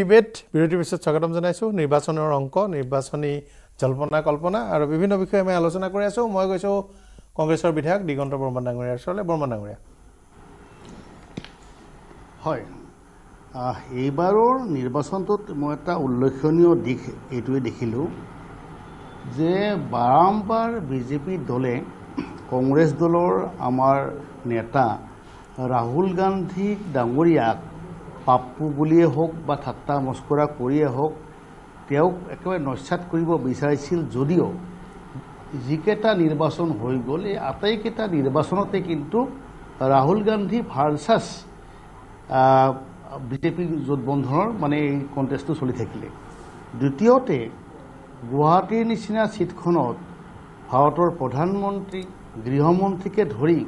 ডিবেট বিৰতিৰ পিছত স্বাগতম জনাইছোঁ নিৰ্বাচনৰ অংক নিৰ্বাচনী জল্পনা কল্পনা আৰু বিভিন্ন বিষয়ে আমি আলোচনা কৰি আছোঁ মই গৈছোঁ কংগ্ৰেছৰ বিধায়ক দিগন্ত বৰ্মন ডাঙৰীয়াৰ ওচৰলৈ বৰ্মন ডাঙৰীয়া হয় এইবাৰৰ নিৰ্বাচনটোত মই এটা উল্লেখনীয় দিশ এইটোৱে দেখিলোঁ যে বাৰম্বাৰ বিজেপি দলে কংগ্ৰেছ দলৰ আমাৰ নেতা ৰাহুল গান্ধী ডাঙৰীয়াক পাপ্পু বুলিয়ে হওক বা ঠাট্টা মস্কৰা কৰিয়ে হওক তেওঁক একেবাৰে নস্যাত কৰিব বিচাৰিছিল যদিও যিকেইটা নিৰ্বাচন হৈ গ'ল এই আটাইকেইটা নিৰ্বাচনতে কিন্তু ৰাহুল গান্ধী ভাৰ্চাছ বিজেপিৰ জোটবন্ধনৰ মানে এই কণ্টেষ্টটো চলি থাকিলে দ্বিতীয়তে গুৱাহাটীৰ নিচিনা ছিটখনত ভাৰতৰ প্ৰধানমন্ত্ৰী গৃহমন্ত্ৰীকে ধৰি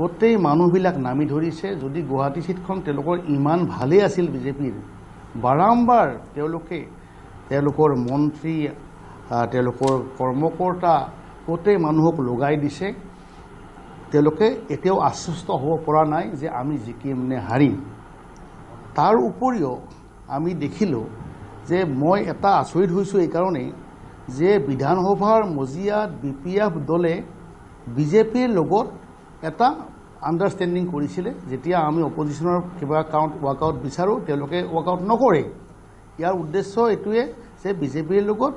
গোটেই মানুহবিলাক নামি ধৰিছে যদি গুৱাহাটী ছিটখন তেওঁলোকৰ ইমান ভালেই আছিল বিজেপিৰ বাৰম্বাৰ তেওঁলোকে তেওঁলোকৰ মন্ত্ৰী তেওঁলোকৰ কৰ্মকৰ্তা গোটেই মানুহক লগাই দিছে তেওঁলোকে এতিয়াও আশ্বস্ত হ'ব পৰা নাই যে আমি জিকিম নে হাৰিম তাৰ উপৰিও আমি দেখিলোঁ যে মই এটা আচৰিত হৈছোঁ এইকাৰণেই যে বিধানসভাৰ মজিয়াত বি পি এফ দলে বিজেপিৰ লগত এটা আণ্ডাৰষ্টেণ্ডিং কৰিছিলে যেতিয়া আমি অপজিশ্যনৰ কিবা কাউণ্ট ৱৰ্কআউট বিচাৰোঁ তেওঁলোকে ৱৰ্কআউট নকৰে ইয়াৰ উদ্দেশ্য এইটোৱে যে বিজেপিৰ লগত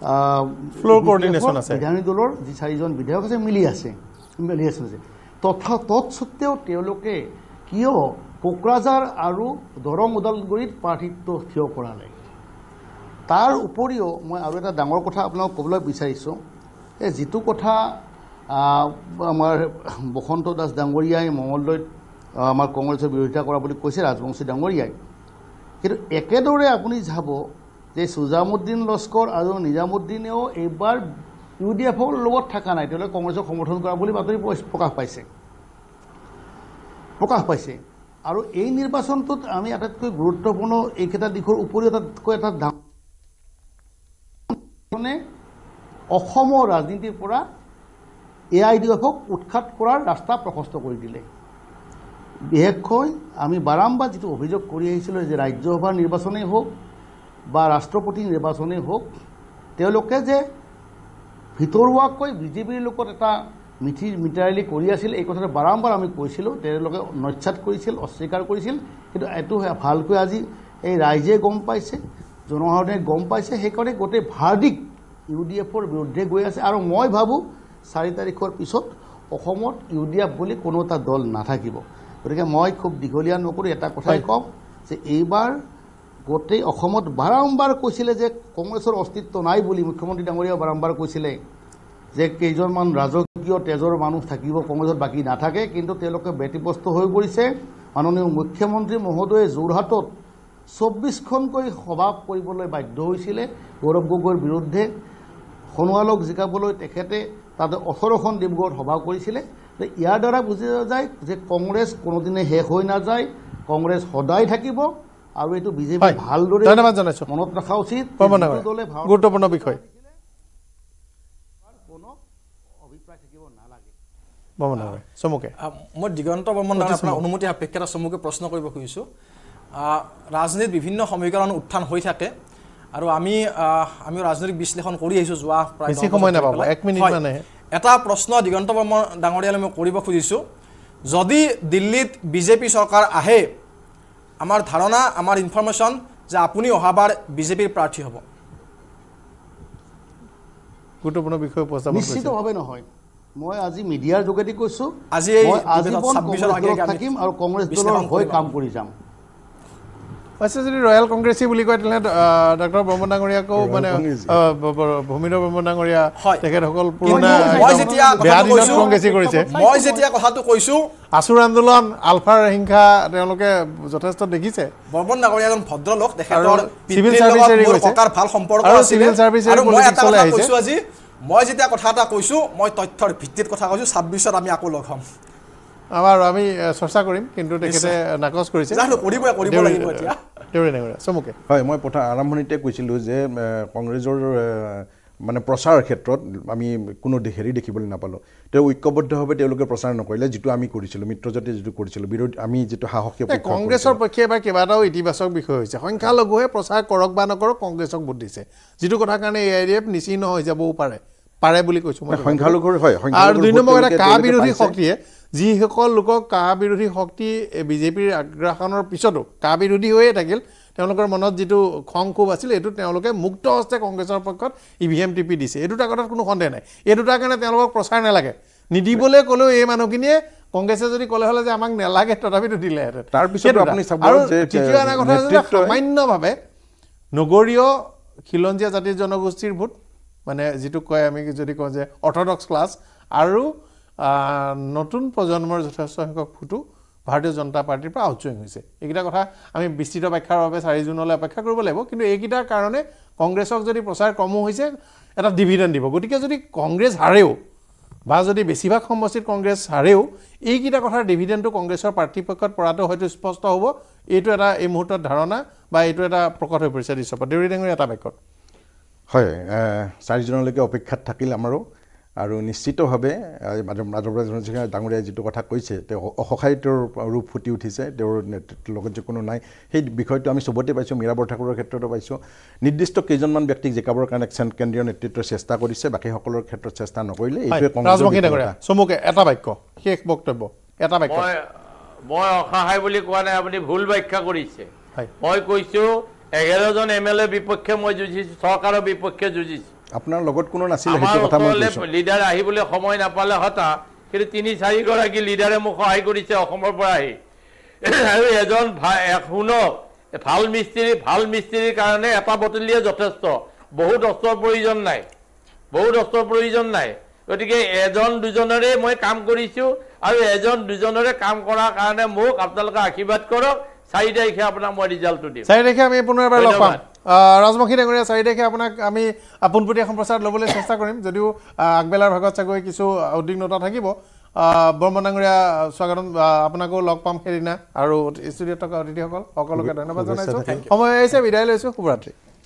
ফ্ল'ৰ কৰ্ডিনেশ্যন আছে বিধায়নী দলৰ যি চাৰিজন বিধায়ক আছে মিলি আছে মিলি আছে আছে তথা তৎসত্ত্বেও তেওঁলোকে কিয় কোকৰাঝাৰ আৰু দৰং ওদালগুৰিত প্ৰাৰ্থিত্ব থিয় কৰা নাই তাৰ উপৰিও মই আৰু এটা ডাঙৰ কথা আপোনালোকক ক'বলৈ বিচাৰিছোঁ এই যিটো কথা আমাৰ বসন্ত দাস ডাঙৰীয়াই মঙলদৈত আমাৰ কংগ্ৰেছৰ বিৰোধিতা কৰা বুলি কৈছে ৰাজবংশী ডাঙৰীয়াই কিন্তু একেদৰে আপুনি যাব যে সুজামুদ্দিন লস্কৰ আৰু নিজামুদ্দিনেও এইবাৰ ইউ ডি এফৰ লগত থকা নাই তেওঁলোকে কংগ্ৰেছক সমৰ্থন কৰা বুলি বাতৰি প্ৰকাশ পাইছে প্ৰকাশ পাইছে আৰু এই নিৰ্বাচনটোত আমি আটাইতকৈ গুৰুত্বপূৰ্ণ এইকেইটা দিশৰ উপৰিও আটাইতকৈ এটা ডাঙৰ অসমৰ ৰাজনীতিৰ পৰা এ আই ডি এফক উৎখাত কৰাৰ ৰাস্তা প্ৰশস্ত কৰি দিলে বিশেষকৈ আমি বাৰম্বাৰ যিটো অভিযোগ কৰি আহিছিলোঁ যে ৰাজ্যসভাৰ নিৰ্বাচনেই হওক বা ৰাষ্ট্ৰপতি নিৰ্বাচনেই হওক তেওঁলোকে যে ভিতৰুৱাকৈ বিজেপিৰ লগত এটা মিঠি মিটাৰেলি কৰি আছিল এই কথাটো বাৰম্বাৰ আমি কৈছিলোঁ তেওঁলোকে নচ্ছাদ কৰিছিল অস্বীকাৰ কৰিছিল কিন্তু এইটো ভালকৈ আজি এই ৰাইজে গম পাইছে জনসাধাৰণে গম পাইছে সেইকাৰণে গোটেই ভাৰ্ডিক ইউ ডি এফৰ বিৰুদ্ধে গৈ আছে আৰু মই ভাবোঁ চাৰি তাৰিখৰ পিছত অসমত ইউ ডি এফ বুলি কোনো এটা দল নাথাকিব গতিকে মই খুব দীঘলীয়া নকৰোঁ এটা কথাই কওঁ যে এইবাৰ গোটেই অসমত বাৰম্বাৰ কৈছিলে যে কংগ্ৰেছৰ অস্তিত্ব নাই বুলি মুখ্যমন্ত্ৰী ডাঙৰীয়াও বাৰম্বাৰ কৈছিলে যে কেইজনমান ৰাজকীয় তেজৰ মানুহ থাকিব কংগ্ৰেছত বাকী নাথাকে কিন্তু তেওঁলোকে ব্যতিব্যস্ত হৈ পৰিছে মাননীয় মুখ্যমন্ত্ৰী মহোদয়ে যোৰহাটত চৌব্বিছখনকৈ সভা কৰিবলৈ বাধ্য হৈছিলে গৌৰৱ গগৈৰ বিৰুদ্ধে সোণোৱালক জিকাবলৈ তেখেতে তাতে ওঠৰখন ডিব্ৰুগড়ত সভা কৰিছিলে ইয়াৰ দ্বাৰা বুজি যায় যে কংগ্ৰেছ কোনোদিনে শেষ হৈ নাযায় কংগ্ৰেছ সদায় থাকিব আৰু এইটো বিজেপি ভালদৰে ধন্যবাদ জনাইছো মনত ৰখা উচিত গুৰুত্বপূৰ্ণ বিষয় মই দিগন্ত বৰ্মন ৰাজনীতিত বিভিন্ন সমীকৰণ উত্থান হৈ থাকে আৰু আমি আমি বিশ্লেষণ কৰি আহিছোঁ যোৱা এটা প্ৰশ্ন দিগন্ত বৰ্মন ডাঙৰীয়ালৈ মই কৰিব খুজিছোঁ যদি দিল্লীত বিজেপি চৰকাৰ আহে আমাৰ ধাৰণা আমাৰ ইনফৰ্মেশ্যন যে আপুনি অহাবাৰ বিজেপিৰ প্ৰাৰ্থী হ'ব গুৰুত্বপূৰ্ণ বিষয় নিশ্চিতভাৱে নহয় মই আজি মিডিয়াৰ যোগেদি কৈছোঁ আজি থাকিম আৰু কংগ্ৰেছ দলৰ হৈ কাম কৰি যাম আচ্ছা যদি ৰয়েল কংগ্ৰেছী বুলি কয় তেনেহ'লে ডক্টৰ ব্ৰহ্ম ডাঙৰীয়াকো মানে ভূমিধৰ ব্ৰহ্ম ডাঙৰীয়া তেখেতসকল পুৰণা মই যেতিয়া কথাটো কৈছো আচুৰ আন্দোলন আলফাৰ হিংসা তেওঁলোকে যথেষ্ট দেখিছে মই যেতিয়া কথা এটা কৈছো মই তথ্যৰ ভিত্তিত কথা কৈছো ছাব্বিছত আমি আকৌ লগ হ'ম আমাৰ আমি চৰ্চা কৰিম কিন্তু তেখেতে নাকচ কৰিছে চমুকে হয় মই প্ৰথম আৰম্ভণিতে কৈছিলোঁ যে কংগ্ৰেছৰ মানে প্ৰচাৰৰ ক্ষেত্ৰত আমি কোনো হেৰি দেখিবলৈ নাপালোঁ তেওঁ ঐক্যবদ্ধভাৱে তেওঁলোকে প্ৰচাৰ নকৰিলে যিটো আমি কৰিছিলোঁ মিত্ৰজাতিয়ে যিটো কৰিছিলোঁ বিৰোধী আমি যিটো সাহসী কংগ্ৰেছৰ পক্ষে এবাৰ কেইবাটাও ইতিবাচক বিষয় হৈছে সংখ্যালঘুহে প্ৰচাৰ কৰক বা নকৰক কংগ্ৰেছক ভোট দিছে যিটো কথাৰ কাৰণে এ আই ডি এফ নিচিহ্ন হৈ যাবও পাৰে পাৰে বুলি কৈছোঁ মই সংখ্যালঘুৰ হয় আৰু দুই নম্বৰ কা বিৰোধী শক্তিয়ে যিসকল লোকক কা বিৰোধী শক্তি বিজেপিৰ আগ্ৰাসনৰ পিছতো কা বিৰোধী হৈয়ে থাকিল তেওঁলোকৰ মনত যিটো খং খুব আছিল এইটো তেওঁলোকে মুক্ত হস্তে কংগ্ৰেছৰ পক্ষত E V M T P দিছে এই দুটা কথাত কোনো সন্দেহ নাই এই দুটাৰ কাৰণে তেওঁলোকক প্ৰচাৰ নালাগে নিদিবলৈ ক'লেও এই মানুহখিনিয়ে কংগ্ৰেছে যদি ক'লে হ'লে যে আমাক নালাগে তথাপিতো দিলেহেঁতেন তাৰপিছত আৰু তৃতীয় এটা কথা হৈছে সামান্যভাৱে নগৰীয় খিলঞ্জীয়া জাতি জনগোষ্ঠীৰ ভোট মানে যিটো কয় আমি যদি কওঁ যে অৰ্থডক্স ক্লাছ আৰু নতুন প্ৰজন্মৰ যথেষ্ট সংখ্যক ফুটো ভাৰতীয় জনতা পাৰ্টীৰ পৰা আউটচুইং হৈছে এইকেইটা কথা আমি বিস্তৃত ব্যাখ্যাৰ বাবে চাৰি জুনলৈ অপেক্ষা কৰিব লাগিব কিন্তু এইকেইটাৰ কাৰণে কংগ্ৰেছক যদি প্ৰচাৰ কমো হৈছে এটা ডিভিডেণ্ড দিব গতিকে যদি কংগ্ৰেছ হাৰেও বা যদি বেছিভাগ সমষ্টিত কংগ্ৰেছ হাৰেও এইকেইটা কথাৰ ডিভিডেণ্ডটো কংগ্ৰেছৰ প্ৰাৰ্থীপক্ষত পৰাটো হয়তো স্পষ্ট হ'ব এইটো এটা এই মুহূৰ্তত ধাৰণা বা এইটো এটা প্ৰকট হৈ পৰিছে দৃশ্যপট দেউৰী ডাঙৰীয়া এটা বাক্যত হয় চাৰিজনলৈকে অপেক্ষাত থাকিল আমাৰো আৰু নিশ্চিতভাৱে মাধৱৰাজ ৰঞ্জিত ডাঙৰীয়াই যিটো কথা কৈছে তেওঁ অসহায়িত্বৰ ৰূপ ফুটি উঠিছে তেওঁৰ নেতৃত্বৰ লগত যে কোনো নাই সেই বিষয়টো আমি চবতে পাইছোঁ মীৰাবৰ ঠাকুৰৰ ক্ষেত্ৰতো পাইছোঁ নিৰ্দিষ্ট কেইজনমান ব্যক্তিক জিকাবৰ কাৰণে কেন্দ্ৰীয় নেতৃত্বই চেষ্টা কৰিছে বাকীসকলৰ ক্ষেত্ৰত চেষ্টা নকৰিলে চমুকে এটা বাক্য শেষ বক্তব্য এটা বাক্য মই অসহায় বুলি কোৱা নাই আপুনি ভুল ব্যাখ্যা কৰিছে মই কৈছোঁ এঘাৰজন এম এল এ বিপক্ষে মই যুঁজিছোঁ চৰকাৰৰ বিপক্ষে যুঁজিছোঁ আপোনাৰ লগত কোনো নাছিল সেইটো কথা মই কৈছো লিডাৰ আহি বলে সময় নাপালে হতা কিন্তু তিনি চাৰি গৰাকী লিডাৰে মোক সহায় কৰিছে অসমৰ পৰা আহি আৰু এজন শুন ভাল মিস্ত্ৰী ভাল মিস্ত্ৰীৰ কাৰণে এটা বটলিয়ে যথেষ্ট বহুত অস্ত্ৰৰ প্ৰয়োজন নাই বহুত অস্ত্ৰৰ প্ৰয়োজন নাই গতিকে এজন দুজনেৰে মই কাম কৰিছোঁ আৰু এজন দুজনেৰে কাম কৰাৰ কাৰণে মোক আপোনালোকে আশীৰ্বাদ কৰক চাৰি তাৰিখে আপোনাক মই ৰিজাল্টটো দিম চাৰি তাৰিখে আমি পুনৰ এবাৰ ৰাজমুখী ডাঙৰীয়া চাৰিদেশে আপোনাক আমি পোনপটীয়া সম্প্ৰচাৰত ল'বলৈ চেষ্টা কৰিম যদিও আগবেলাৰ ভাগত চাগৈ কিছু উদ্বিগ্নতা থাকিব ব্ৰহ্মণ ডাঙৰীয়া স্বাগতম আপোনাকো লগ পাম সেইদিনা আৰু ষ্টুডিঅ'ত থকা অতিথিসকল সকলোকে ধন্যবাদ জনাইছোঁ সময় আহিছে বিদায় লৈছোঁ শুভৰাত্ৰি